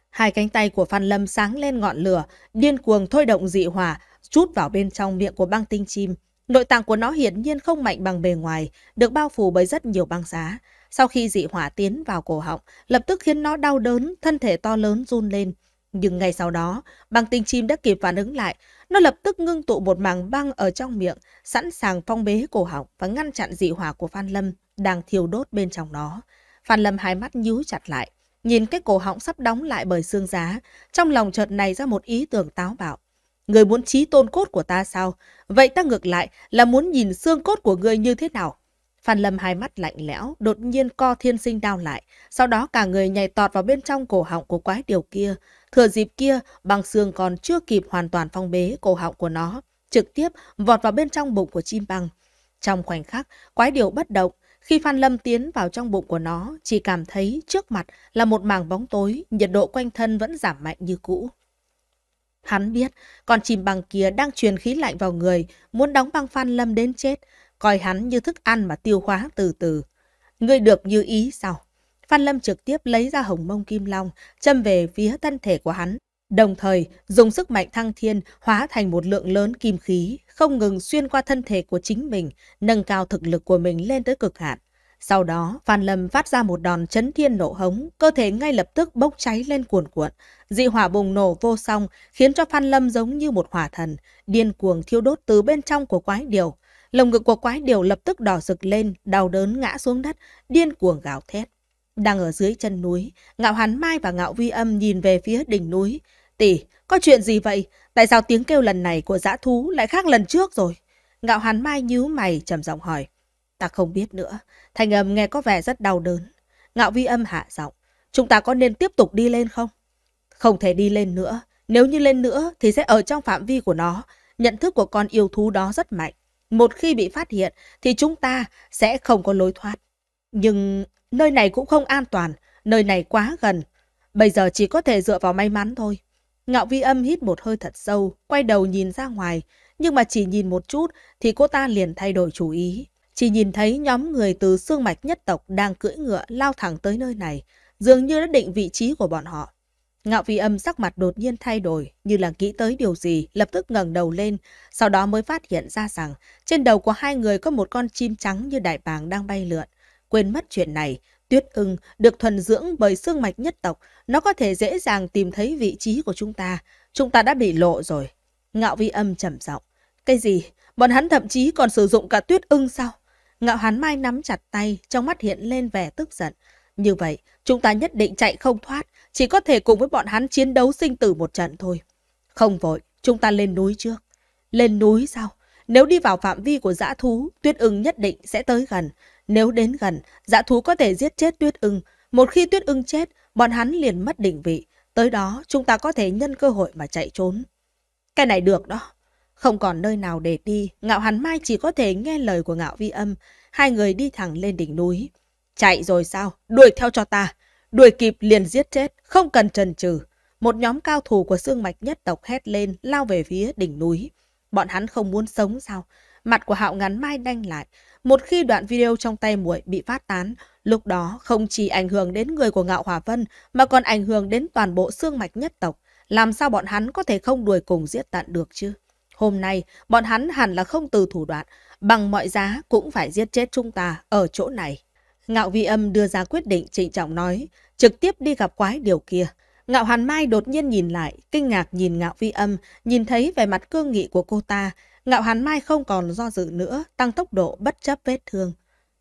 Hai cánh tay của Phan Lâm sáng lên ngọn lửa, điên cuồng thôi động dị hỏa, chút vào bên trong miệng của băng tinh chim. Nội tạng của nó hiển nhiên không mạnh bằng bề ngoài, được bao phủ bởi rất nhiều băng giá. Sau khi dị hỏa tiến vào cổ họng, lập tức khiến nó đau đớn, thân thể to lớn run lên. Nhưng ngay sau đó, băng tinh chim đã kịp phản ứng lại. Nó lập tức ngưng tụ một màng băng ở trong miệng, sẵn sàng phong bế cổ họng và ngăn chặn dị hỏa của Phan Lâm đang thiêu đốt bên trong nó. Phan Lâm hai mắt nhíu chặt lại, nhìn cái cổ họng sắp đóng lại bởi xương giá, trong lòng chợt này ra một ý tưởng táo bạo. Người muốn trí tôn cốt của ta sao? Vậy ta ngược lại là muốn nhìn xương cốt của ngươi như thế nào? Phan Lâm hai mắt lạnh lẽo, đột nhiên co thiên sinh đao lại. Sau đó cả người nhảy tọt vào bên trong cổ họng của quái điều kia. Thừa dịp kia, bằng xương còn chưa kịp hoàn toàn phong bế cổ họng của nó. Trực tiếp vọt vào bên trong bụng của chim băng. Trong khoảnh khắc, quái điều bất động. Khi Phan Lâm tiến vào trong bụng của nó, chỉ cảm thấy trước mặt là một mảng bóng tối, nhiệt độ quanh thân vẫn giảm mạnh như cũ. Hắn biết, con chim băng kia đang truyền khí lạnh vào người, muốn đóng băng Phan Lâm đến chết, coi hắn như thức ăn mà tiêu hóa từ từ. Ngươi được như ý sao? Phan Lâm trực tiếp lấy ra hồng mông kim long, châm về phía thân thể của hắn, đồng thời dùng sức mạnh thăng thiên hóa thành một lượng lớn kim khí, không ngừng xuyên qua thân thể của chính mình, nâng cao thực lực của mình lên tới cực hạn. Sau đó, Phan Lâm phát ra một đòn chấn thiên nộ hống, cơ thể ngay lập tức bốc cháy lên cuồn cuộn. Dị hỏa bùng nổ vô song, khiến cho Phan Lâm giống như một hỏa thần, điên cuồng thiêu đốt từ bên trong của quái điều. Lồng ngực của quái điều lập tức đỏ rực lên, đau đớn ngã xuống đất, điên cuồng gào thét. Đang ở dưới chân núi, Ngạo Hán Mai và Ngạo Vi Âm nhìn về phía đỉnh núi. Tỷ, có chuyện gì vậy? Tại sao tiếng kêu lần này của dã thú lại khác lần trước rồi? Ngạo Hán Mai nhíu mày trầm giọng hỏi. Ta không biết nữa. Thanh âm nghe có vẻ rất đau đớn. Ngạo vi âm hạ giọng. Chúng ta có nên tiếp tục đi lên không? Không thể đi lên nữa. Nếu như lên nữa thì sẽ ở trong phạm vi của nó. Nhận thức của con yêu thú đó rất mạnh. Một khi bị phát hiện thì chúng ta sẽ không có lối thoát. Nhưng nơi này cũng không an toàn. Nơi này quá gần. Bây giờ chỉ có thể dựa vào may mắn thôi. Ngạo vi âm hít một hơi thật sâu, quay đầu nhìn ra ngoài, nhưng mà chỉ nhìn một chút thì cô ta liền thay đổi chủ ý. Chỉ nhìn thấy nhóm người từ xương mạch nhất tộc đang cưỡi ngựa lao thẳng tới nơi này, dường như đã định vị trí của bọn họ. Ngạo vi âm sắc mặt đột nhiên thay đổi, như là nghĩ tới điều gì, lập tức ngẩng đầu lên, sau đó mới phát hiện ra rằng trên đầu của hai người có một con chim trắng như đại bàng đang bay lượn. Quên mất chuyện này, tuyết ưng được thuần dưỡng bởi xương mạch nhất tộc, nó có thể dễ dàng tìm thấy vị trí của chúng ta. Chúng ta đã bị lộ rồi. Ngạo vi âm trầm giọng. Cái gì? Bọn hắn thậm chí còn sử dụng cả tuyết ưng sao? Ngạo Hán Mai nắm chặt tay, trong mắt hiện lên vẻ tức giận. Như vậy, chúng ta nhất định chạy không thoát, chỉ có thể cùng với bọn hắn chiến đấu sinh tử một trận thôi. Không vội, chúng ta lên núi trước. Lên núi sao? Nếu đi vào phạm vi của dã thú, tuyết ưng nhất định sẽ tới gần. Nếu đến gần, dã thú có thể giết chết tuyết ưng. Một khi tuyết ưng chết, bọn hắn liền mất định vị. Tới đó, chúng ta có thể nhân cơ hội mà chạy trốn. Cái này được đó. Không còn nơi nào để đi, Ngạo Hàn Mai chỉ có thể nghe lời của Ngạo Vi Âm. Hai người đi thẳng lên đỉnh núi. Chạy rồi sao? Đuổi theo cho ta. Đuổi kịp liền giết chết, không cần trần trừ. Một nhóm cao thủ của xương mạch nhất tộc hét lên, lao về phía đỉnh núi. Bọn hắn không muốn sống sao? Mặt của Hạo ngắn mai đanh lại. Một khi đoạn video trong tay muội bị phát tán, lúc đó không chỉ ảnh hưởng đến người của Ngạo Hòa Vân mà còn ảnh hưởng đến toàn bộ xương mạch nhất tộc. Làm sao bọn hắn có thể không đuổi cùng giết tận được chứ? Hôm nay, bọn hắn hẳn là không từ thủ đoạn, bằng mọi giá cũng phải giết chết chúng ta ở chỗ này. Ngạo vi âm đưa ra quyết định trịnh trọng nói, trực tiếp đi gặp quái điều kia. Ngạo Hàn Mai đột nhiên nhìn lại, kinh ngạc nhìn Ngạo Vi Âm, nhìn thấy vẻ mặt cương nghị của cô ta. Ngạo Hàn Mai không còn do dự nữa, tăng tốc độ bất chấp vết thương.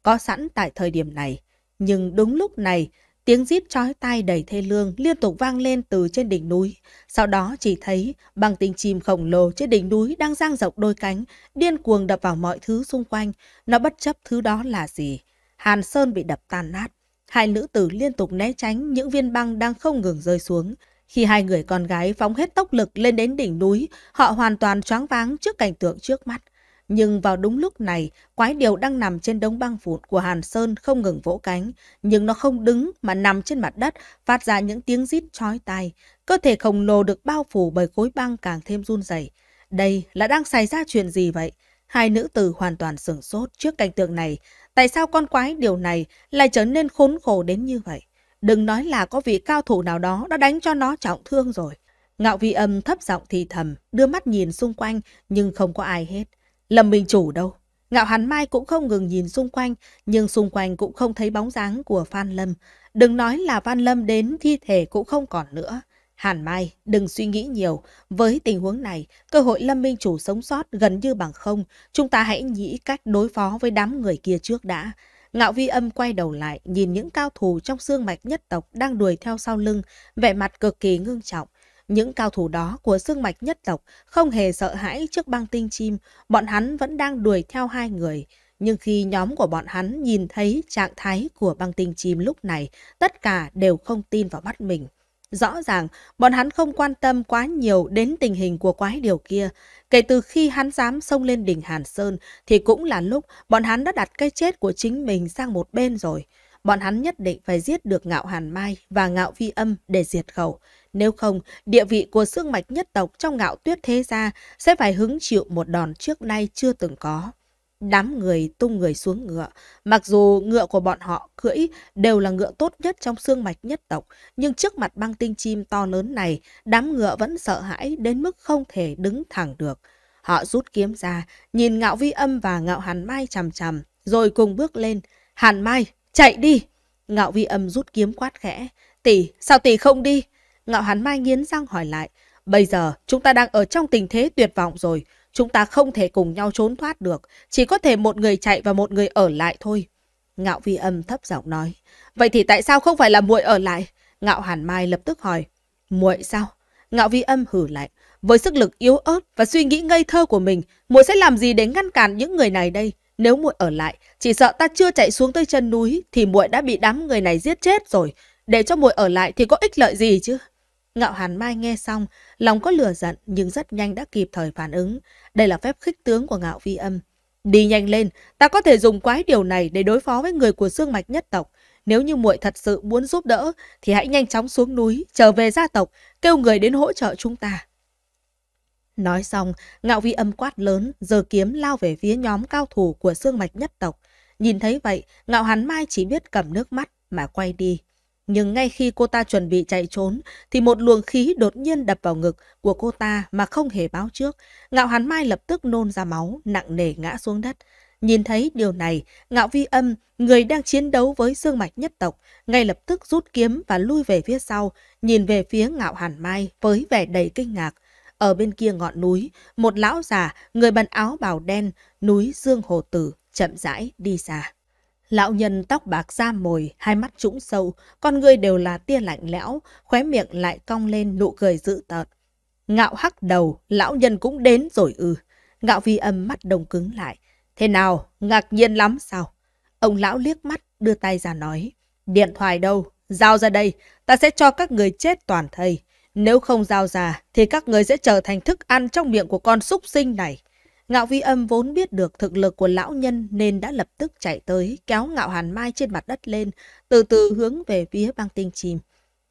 Có sẵn tại thời điểm này. Nhưng đúng lúc này, Tiếng díp chói tai đầy thê lương liên tục vang lên từ trên đỉnh núi. Sau đó chỉ thấy bằng tình chim khổng lồ trên đỉnh núi đang giang rộng đôi cánh, điên cuồng đập vào mọi thứ xung quanh. Nó bất chấp thứ đó là gì. Hàn Sơn bị đập tan nát. Hai nữ tử liên tục né tránh những viên băng đang không ngừng rơi xuống. Khi hai người con gái phóng hết tốc lực lên đến đỉnh núi, họ hoàn toàn choáng váng trước cảnh tượng trước mắt. Nhưng vào đúng lúc này, quái điều đang nằm trên đống băng vụn của Hàn Sơn không ngừng vỗ cánh. Nhưng nó không đứng mà nằm trên mặt đất, phát ra những tiếng rít chói tai. Cơ thể khổng lồ được bao phủ bởi khối băng càng thêm run rẩy. Đây là đang xảy ra chuyện gì vậy? Hai nữ tử hoàn toàn sửng sốt trước cảnh tượng này. Tại sao con quái điều này lại trở nên khốn khổ đến như vậy? Đừng nói là có vị cao thủ nào đó đã đánh cho nó trọng thương rồi. Ngạo vi âm thấp giọng thì thầm, đưa mắt nhìn xung quanh nhưng không có ai hết. Lâm Minh Chủ đâu? Ngạo Hán mai cũng không ngừng nhìn xung quanh, nhưng xung quanh cũng không thấy bóng dáng của Phan Lâm. Đừng nói là Phan Lâm đến thi thể cũng không còn nữa. Hàn Mai, đừng suy nghĩ nhiều. Với tình huống này, cơ hội Lâm Minh Chủ sống sót gần như bằng không. Chúng ta hãy nghĩ cách đối phó với đám người kia trước đã. Ngạo vi âm quay đầu lại, nhìn những cao thủ trong xương mạch nhất tộc đang đuổi theo sau lưng, vẻ mặt cực kỳ ngưng trọng. Những cao thủ đó của dương mạch nhất tộc không hề sợ hãi trước băng tinh chim, bọn hắn vẫn đang đuổi theo hai người. Nhưng khi nhóm của bọn hắn nhìn thấy trạng thái của băng tinh chim lúc này, tất cả đều không tin vào mắt mình. Rõ ràng, bọn hắn không quan tâm quá nhiều đến tình hình của quái điều kia. Kể từ khi hắn dám xông lên đỉnh Hàn Sơn thì cũng là lúc bọn hắn đã đặt cái chết của chính mình sang một bên rồi bọn hắn nhất định phải giết được ngạo hàn mai và ngạo vi âm để diệt khẩu. Nếu không, địa vị của xương mạch nhất tộc trong ngạo tuyết thế gia sẽ phải hứng chịu một đòn trước nay chưa từng có. Đám người tung người xuống ngựa, mặc dù ngựa của bọn họ cưỡi đều là ngựa tốt nhất trong xương mạch nhất tộc, nhưng trước mặt băng tinh chim to lớn này, đám ngựa vẫn sợ hãi đến mức không thể đứng thẳng được. Họ rút kiếm ra, nhìn ngạo vi âm và ngạo hàn mai chằm chằm, rồi cùng bước lên. Hàn mai, Chạy đi! Ngạo vi âm rút kiếm quát khẽ. Tỷ, sao tỷ không đi? Ngạo hắn mai nghiến răng hỏi lại. Bây giờ chúng ta đang ở trong tình thế tuyệt vọng rồi. Chúng ta không thể cùng nhau trốn thoát được. Chỉ có thể một người chạy và một người ở lại thôi. Ngạo vi âm thấp giọng nói. Vậy thì tại sao không phải là muội ở lại? Ngạo hàn mai lập tức hỏi. muội sao? Ngạo vi âm hử lại Với sức lực yếu ớt và suy nghĩ ngây thơ của mình, muội sẽ làm gì để ngăn cản những người này đây? Nếu muội ở lại, chỉ sợ ta chưa chạy xuống tới chân núi thì muội đã bị đám người này giết chết rồi. Để cho muội ở lại thì có ích lợi gì chứ? Ngạo Hàn Mai nghe xong, lòng có lửa giận nhưng rất nhanh đã kịp thời phản ứng. Đây là phép khích tướng của Ngạo Vi Âm. Đi nhanh lên, ta có thể dùng quái điều này để đối phó với người của xương mạch nhất tộc. Nếu như muội thật sự muốn giúp đỡ thì hãy nhanh chóng xuống núi, trở về gia tộc, kêu người đến hỗ trợ chúng ta. Nói xong, ngạo vi âm quát lớn, giờ kiếm lao về phía nhóm cao thủ của xương mạch nhất tộc. Nhìn thấy vậy, ngạo hắn mai chỉ biết cầm nước mắt mà quay đi. Nhưng ngay khi cô ta chuẩn bị chạy trốn, thì một luồng khí đột nhiên đập vào ngực của cô ta mà không hề báo trước. Ngạo hắn mai lập tức nôn ra máu, nặng nề ngã xuống đất. Nhìn thấy điều này, ngạo vi âm, người đang chiến đấu với xương mạch nhất tộc, ngay lập tức rút kiếm và lui về phía sau, nhìn về phía ngạo hàn mai với vẻ đầy kinh ngạc. Ở bên kia ngọn núi, một lão già, người bận áo bào đen, núi Dương Hồ Tử, chậm rãi đi xa. Lão nhân tóc bạc da mồi, hai mắt trũng sâu, con người đều là tia lạnh lẽo, khóe miệng lại cong lên nụ cười dữ tợn. Ngạo hắc đầu, lão nhân cũng đến rồi ư. Ngạo vi âm mắt đồng cứng lại. Thế nào, ngạc nhiên lắm sao? Ông lão liếc mắt, đưa tay ra nói. Điện thoại đâu? Giao ra đây, ta sẽ cho các người chết toàn thầy nếu không giao ra thì các người sẽ trở thành thức ăn trong miệng của con súc sinh này. Ngạo vi âm vốn biết được thực lực của lão nhân nên đã lập tức chạy tới, kéo ngạo hàn mai trên mặt đất lên, từ từ hướng về phía băng tinh chìm.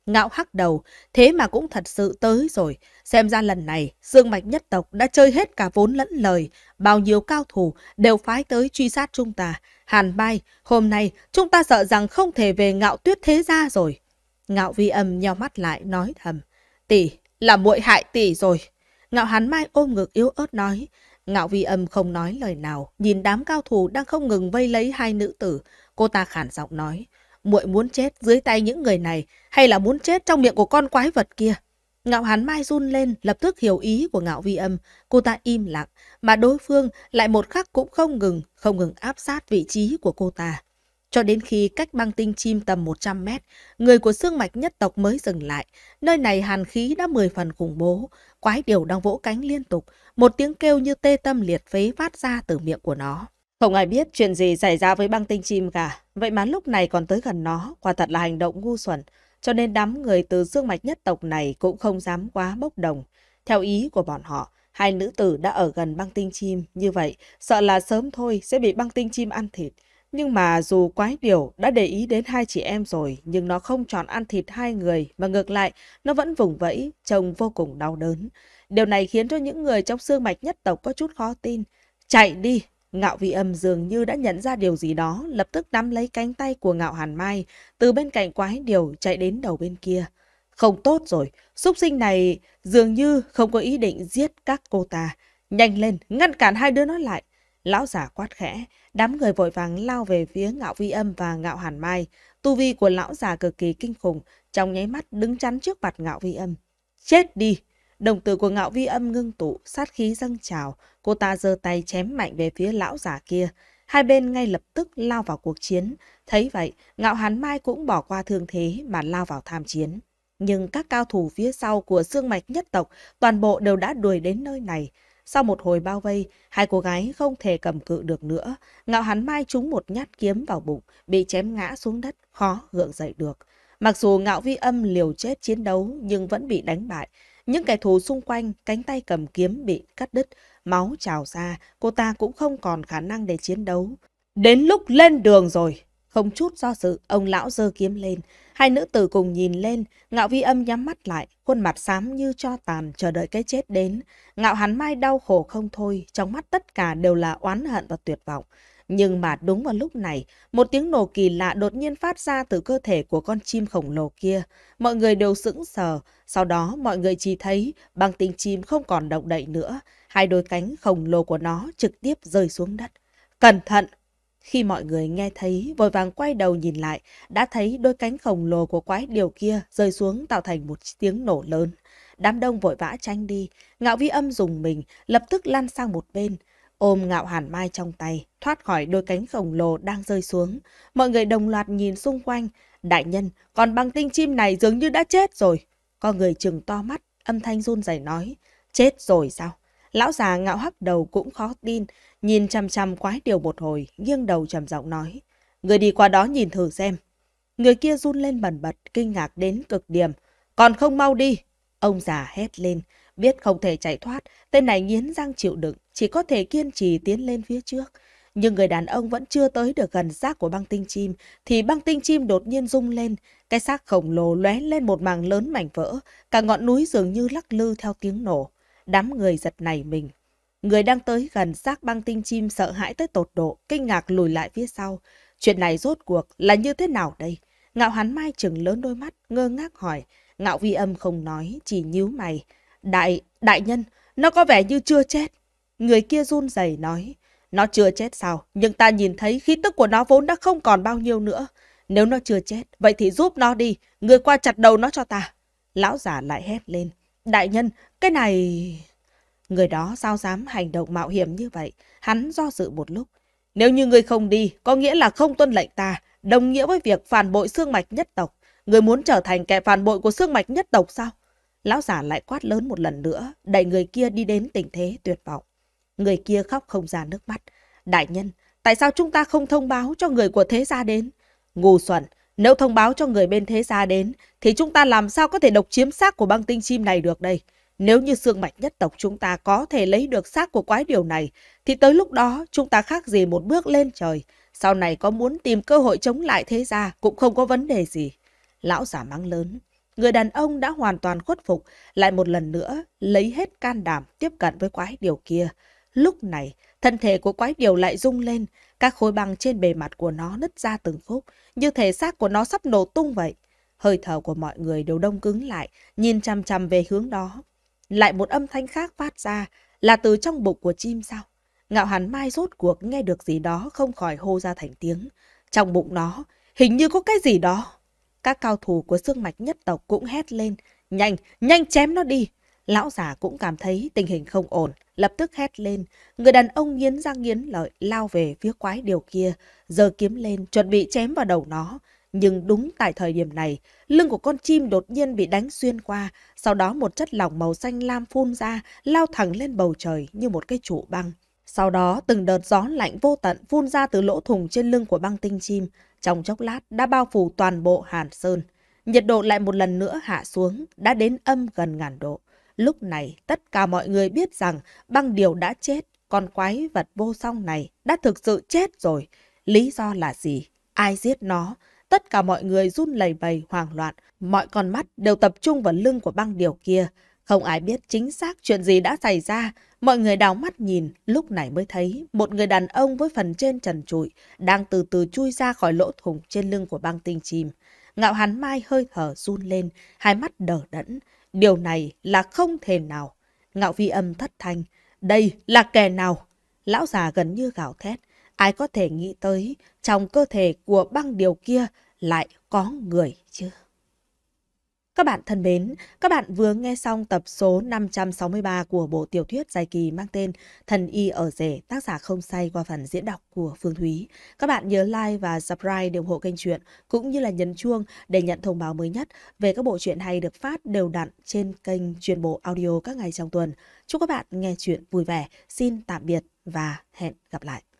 Ngạo hắc đầu, thế mà cũng thật sự tới rồi. Xem ra lần này, Dương Mạch nhất tộc đã chơi hết cả vốn lẫn lời. Bao nhiêu cao thủ đều phái tới truy sát chúng ta. Hàn Mai, hôm nay chúng ta sợ rằng không thể về ngạo tuyết thế gia rồi. Ngạo vi âm nheo mắt lại, nói thầm. Tỷ, là muội hại tỷ rồi. Ngạo hán mai ôm ngực yếu ớt nói. Ngạo vi âm không nói lời nào, nhìn đám cao thủ đang không ngừng vây lấy hai nữ tử. Cô ta khản giọng nói, muội muốn chết dưới tay những người này, hay là muốn chết trong miệng của con quái vật kia? Ngạo hán mai run lên, lập tức hiểu ý của ngạo vi âm. Cô ta im lặng, mà đối phương lại một khắc cũng không ngừng, không ngừng áp sát vị trí của cô ta. Cho đến khi cách băng tinh chim tầm 100 mét, người của xương mạch nhất tộc mới dừng lại. Nơi này hàn khí đã mười phần khủng bố. Quái điều đang vỗ cánh liên tục. Một tiếng kêu như tê tâm liệt phế phát ra từ miệng của nó. Không ai biết chuyện gì xảy ra với băng tinh chim cả. Vậy mà lúc này còn tới gần nó, quả thật là hành động ngu xuẩn. Cho nên đám người từ xương mạch nhất tộc này cũng không dám quá bốc đồng. Theo ý của bọn họ, hai nữ tử đã ở gần băng tinh chim. Như vậy, sợ là sớm thôi sẽ bị băng tinh chim ăn thịt. Nhưng mà dù quái điều đã để ý đến hai chị em rồi, nhưng nó không chọn ăn thịt hai người, mà ngược lại, nó vẫn vùng vẫy, trông vô cùng đau đớn. Điều này khiến cho những người trong xương mạch nhất tộc có chút khó tin. Chạy đi! Ngạo vị âm dường như đã nhận ra điều gì đó, lập tức nắm lấy cánh tay của ngạo hàn mai, từ bên cạnh quái điều chạy đến đầu bên kia. Không tốt rồi, súc sinh này dường như không có ý định giết các cô ta. Nhanh lên, ngăn cản hai đứa nó lại. Lão giả quát khẽ, đám người vội vàng lao về phía ngạo vi âm và ngạo hàn mai. Tu vi của lão già cực kỳ kinh khủng, trong nháy mắt đứng chắn trước mặt ngạo vi âm. Chết đi! Đồng tử của ngạo vi âm ngưng tụ, sát khí dâng trào, cô ta giơ tay chém mạnh về phía lão giả kia. Hai bên ngay lập tức lao vào cuộc chiến. Thấy vậy, ngạo hàn mai cũng bỏ qua thương thế mà lao vào tham chiến. Nhưng các cao thủ phía sau của xương mạch nhất tộc toàn bộ đều đã đuổi đến nơi này. Sau một hồi bao vây, hai cô gái không thể cầm cự được nữa. Ngạo hắn mai trúng một nhát kiếm vào bụng, bị chém ngã xuống đất, khó gượng dậy được. Mặc dù ngạo vi âm liều chết chiến đấu nhưng vẫn bị đánh bại. Những kẻ thù xung quanh, cánh tay cầm kiếm bị cắt đứt, máu trào ra, cô ta cũng không còn khả năng để chiến đấu. Đến lúc lên đường rồi! Không chút do dự, ông lão giơ kiếm lên. Hai nữ tử cùng nhìn lên, ngạo vi âm nhắm mắt lại, khuôn mặt xám như cho tàn chờ đợi cái chết đến. Ngạo hắn mai đau khổ không thôi, trong mắt tất cả đều là oán hận và tuyệt vọng. Nhưng mà đúng vào lúc này, một tiếng nổ kỳ lạ đột nhiên phát ra từ cơ thể của con chim khổng lồ kia. Mọi người đều sững sờ, sau đó mọi người chỉ thấy bằng tình chim không còn động đậy nữa. Hai đôi cánh khổng lồ của nó trực tiếp rơi xuống đất. Cẩn thận! Khi mọi người nghe thấy, vội vàng quay đầu nhìn lại, đã thấy đôi cánh khổng lồ của quái điều kia rơi xuống tạo thành một tiếng nổ lớn. Đám đông vội vã tránh đi, ngạo vi âm dùng mình, lập tức lăn sang một bên. Ôm ngạo hàn mai trong tay, thoát khỏi đôi cánh khổng lồ đang rơi xuống. Mọi người đồng loạt nhìn xung quanh. Đại nhân, còn bằng tinh chim này dường như đã chết rồi. Có người chừng to mắt, âm thanh run rẩy nói. Chết rồi sao? Lão già ngạo hắc đầu cũng khó tin, nhìn chăm chăm quái điều một hồi, nghiêng đầu trầm giọng nói. Người đi qua đó nhìn thử xem. Người kia run lên bần bật, kinh ngạc đến cực điểm. Còn không mau đi! Ông già hét lên, biết không thể chạy thoát, tên này nghiến răng chịu đựng, chỉ có thể kiên trì tiến lên phía trước. Nhưng người đàn ông vẫn chưa tới được gần xác của băng tinh chim, thì băng tinh chim đột nhiên rung lên, cái xác khổng lồ lóe lên một màng lớn mảnh vỡ, cả ngọn núi dường như lắc lư theo tiếng nổ. Đám người giật nảy mình. Người đang tới gần xác băng tinh chim sợ hãi tới tột độ, kinh ngạc lùi lại phía sau. Chuyện này rốt cuộc là như thế nào đây? Ngạo hắn mai chừng lớn đôi mắt, ngơ ngác hỏi. Ngạo vi âm không nói, chỉ nhíu mày. Đại, đại nhân, nó có vẻ như chưa chết. Người kia run rẩy nói. Nó chưa chết sao? Nhưng ta nhìn thấy khí tức của nó vốn đã không còn bao nhiêu nữa. Nếu nó chưa chết, vậy thì giúp nó đi. Người qua chặt đầu nó cho ta. Lão giả lại hét lên. Đại nhân, cái này... Người đó sao dám hành động mạo hiểm như vậy? Hắn do dự một lúc. Nếu như người không đi, có nghĩa là không tuân lệnh ta, đồng nghĩa với việc phản bội xương mạch nhất tộc. người muốn trở thành kẻ phản bội của xương mạch nhất tộc sao? Lão giả lại quát lớn một lần nữa, đẩy người kia đi đến tình thế tuyệt vọng. Người kia khóc không ra nước mắt. Đại nhân, tại sao chúng ta không thông báo cho người của thế gia đến? Ngu xuẩn, nếu thông báo cho người bên thế gia đến, thì chúng ta làm sao có thể độc chiếm xác của băng tinh chim này được đây? Nếu như xương mạch nhất tộc chúng ta có thể lấy được xác của quái điều này, thì tới lúc đó chúng ta khác gì một bước lên trời. Sau này có muốn tìm cơ hội chống lại thế gia cũng không có vấn đề gì. Lão giả mắng lớn. Người đàn ông đã hoàn toàn khuất phục, lại một lần nữa lấy hết can đảm tiếp cận với quái điều kia. Lúc này, Thân thể của quái điều lại rung lên, các khối băng trên bề mặt của nó nứt ra từng khúc, như thể xác của nó sắp nổ tung vậy. Hơi thở của mọi người đều đông cứng lại, nhìn chằm chằm về hướng đó. Lại một âm thanh khác phát ra, là từ trong bụng của chim sao? Ngạo hàn mai rốt cuộc nghe được gì đó không khỏi hô ra thành tiếng. Trong bụng nó, hình như có cái gì đó. Các cao thủ của xương mạch nhất tộc cũng hét lên. Nhanh, nhanh chém nó đi. Lão già cũng cảm thấy tình hình không ổn, lập tức hét lên. Người đàn ông nghiến răng nghiến lợi lao về phía quái điều kia, giờ kiếm lên chuẩn bị chém vào đầu nó. Nhưng đúng tại thời điểm này, lưng của con chim đột nhiên bị đánh xuyên qua, sau đó một chất lỏng màu xanh lam phun ra, lao thẳng lên bầu trời như một cái trụ băng. Sau đó, từng đợt gió lạnh vô tận phun ra từ lỗ thùng trên lưng của băng tinh chim, trong chốc lát đã bao phủ toàn bộ Hàn Sơn. Nhiệt độ lại một lần nữa hạ xuống, đã đến âm gần ngàn độ. Lúc này, tất cả mọi người biết rằng băng điều đã chết, con quái vật vô song này đã thực sự chết rồi. Lý do là gì? Ai giết nó? Tất cả mọi người run lẩy bẩy hoảng loạn, mọi con mắt đều tập trung vào lưng của băng điều kia. Không ai biết chính xác chuyện gì đã xảy ra, mọi người đào mắt nhìn, lúc này mới thấy một người đàn ông với phần trên trần trụi đang từ từ chui ra khỏi lỗ thủng trên lưng của băng tinh chim. Ngạo hắn mai hơi thở run lên, hai mắt đờ đẫn, Điều này là không thể nào. Ngạo vi âm thất thanh. Đây là kẻ nào? Lão già gần như gào thét. Ai có thể nghĩ tới trong cơ thể của băng điều kia lại có người chưa? Các bạn thân mến, các bạn vừa nghe xong tập số 563 của bộ tiểu thuyết dài kỳ mang tên Thần Y ở rể tác giả không say qua phần diễn đọc của Phương Thúy. Các bạn nhớ like và subscribe để ủng hộ kênh truyện cũng như là nhấn chuông để nhận thông báo mới nhất về các bộ truyện hay được phát đều đặn trên kênh truyền bộ audio các ngày trong tuần. Chúc các bạn nghe chuyện vui vẻ. Xin tạm biệt và hẹn gặp lại.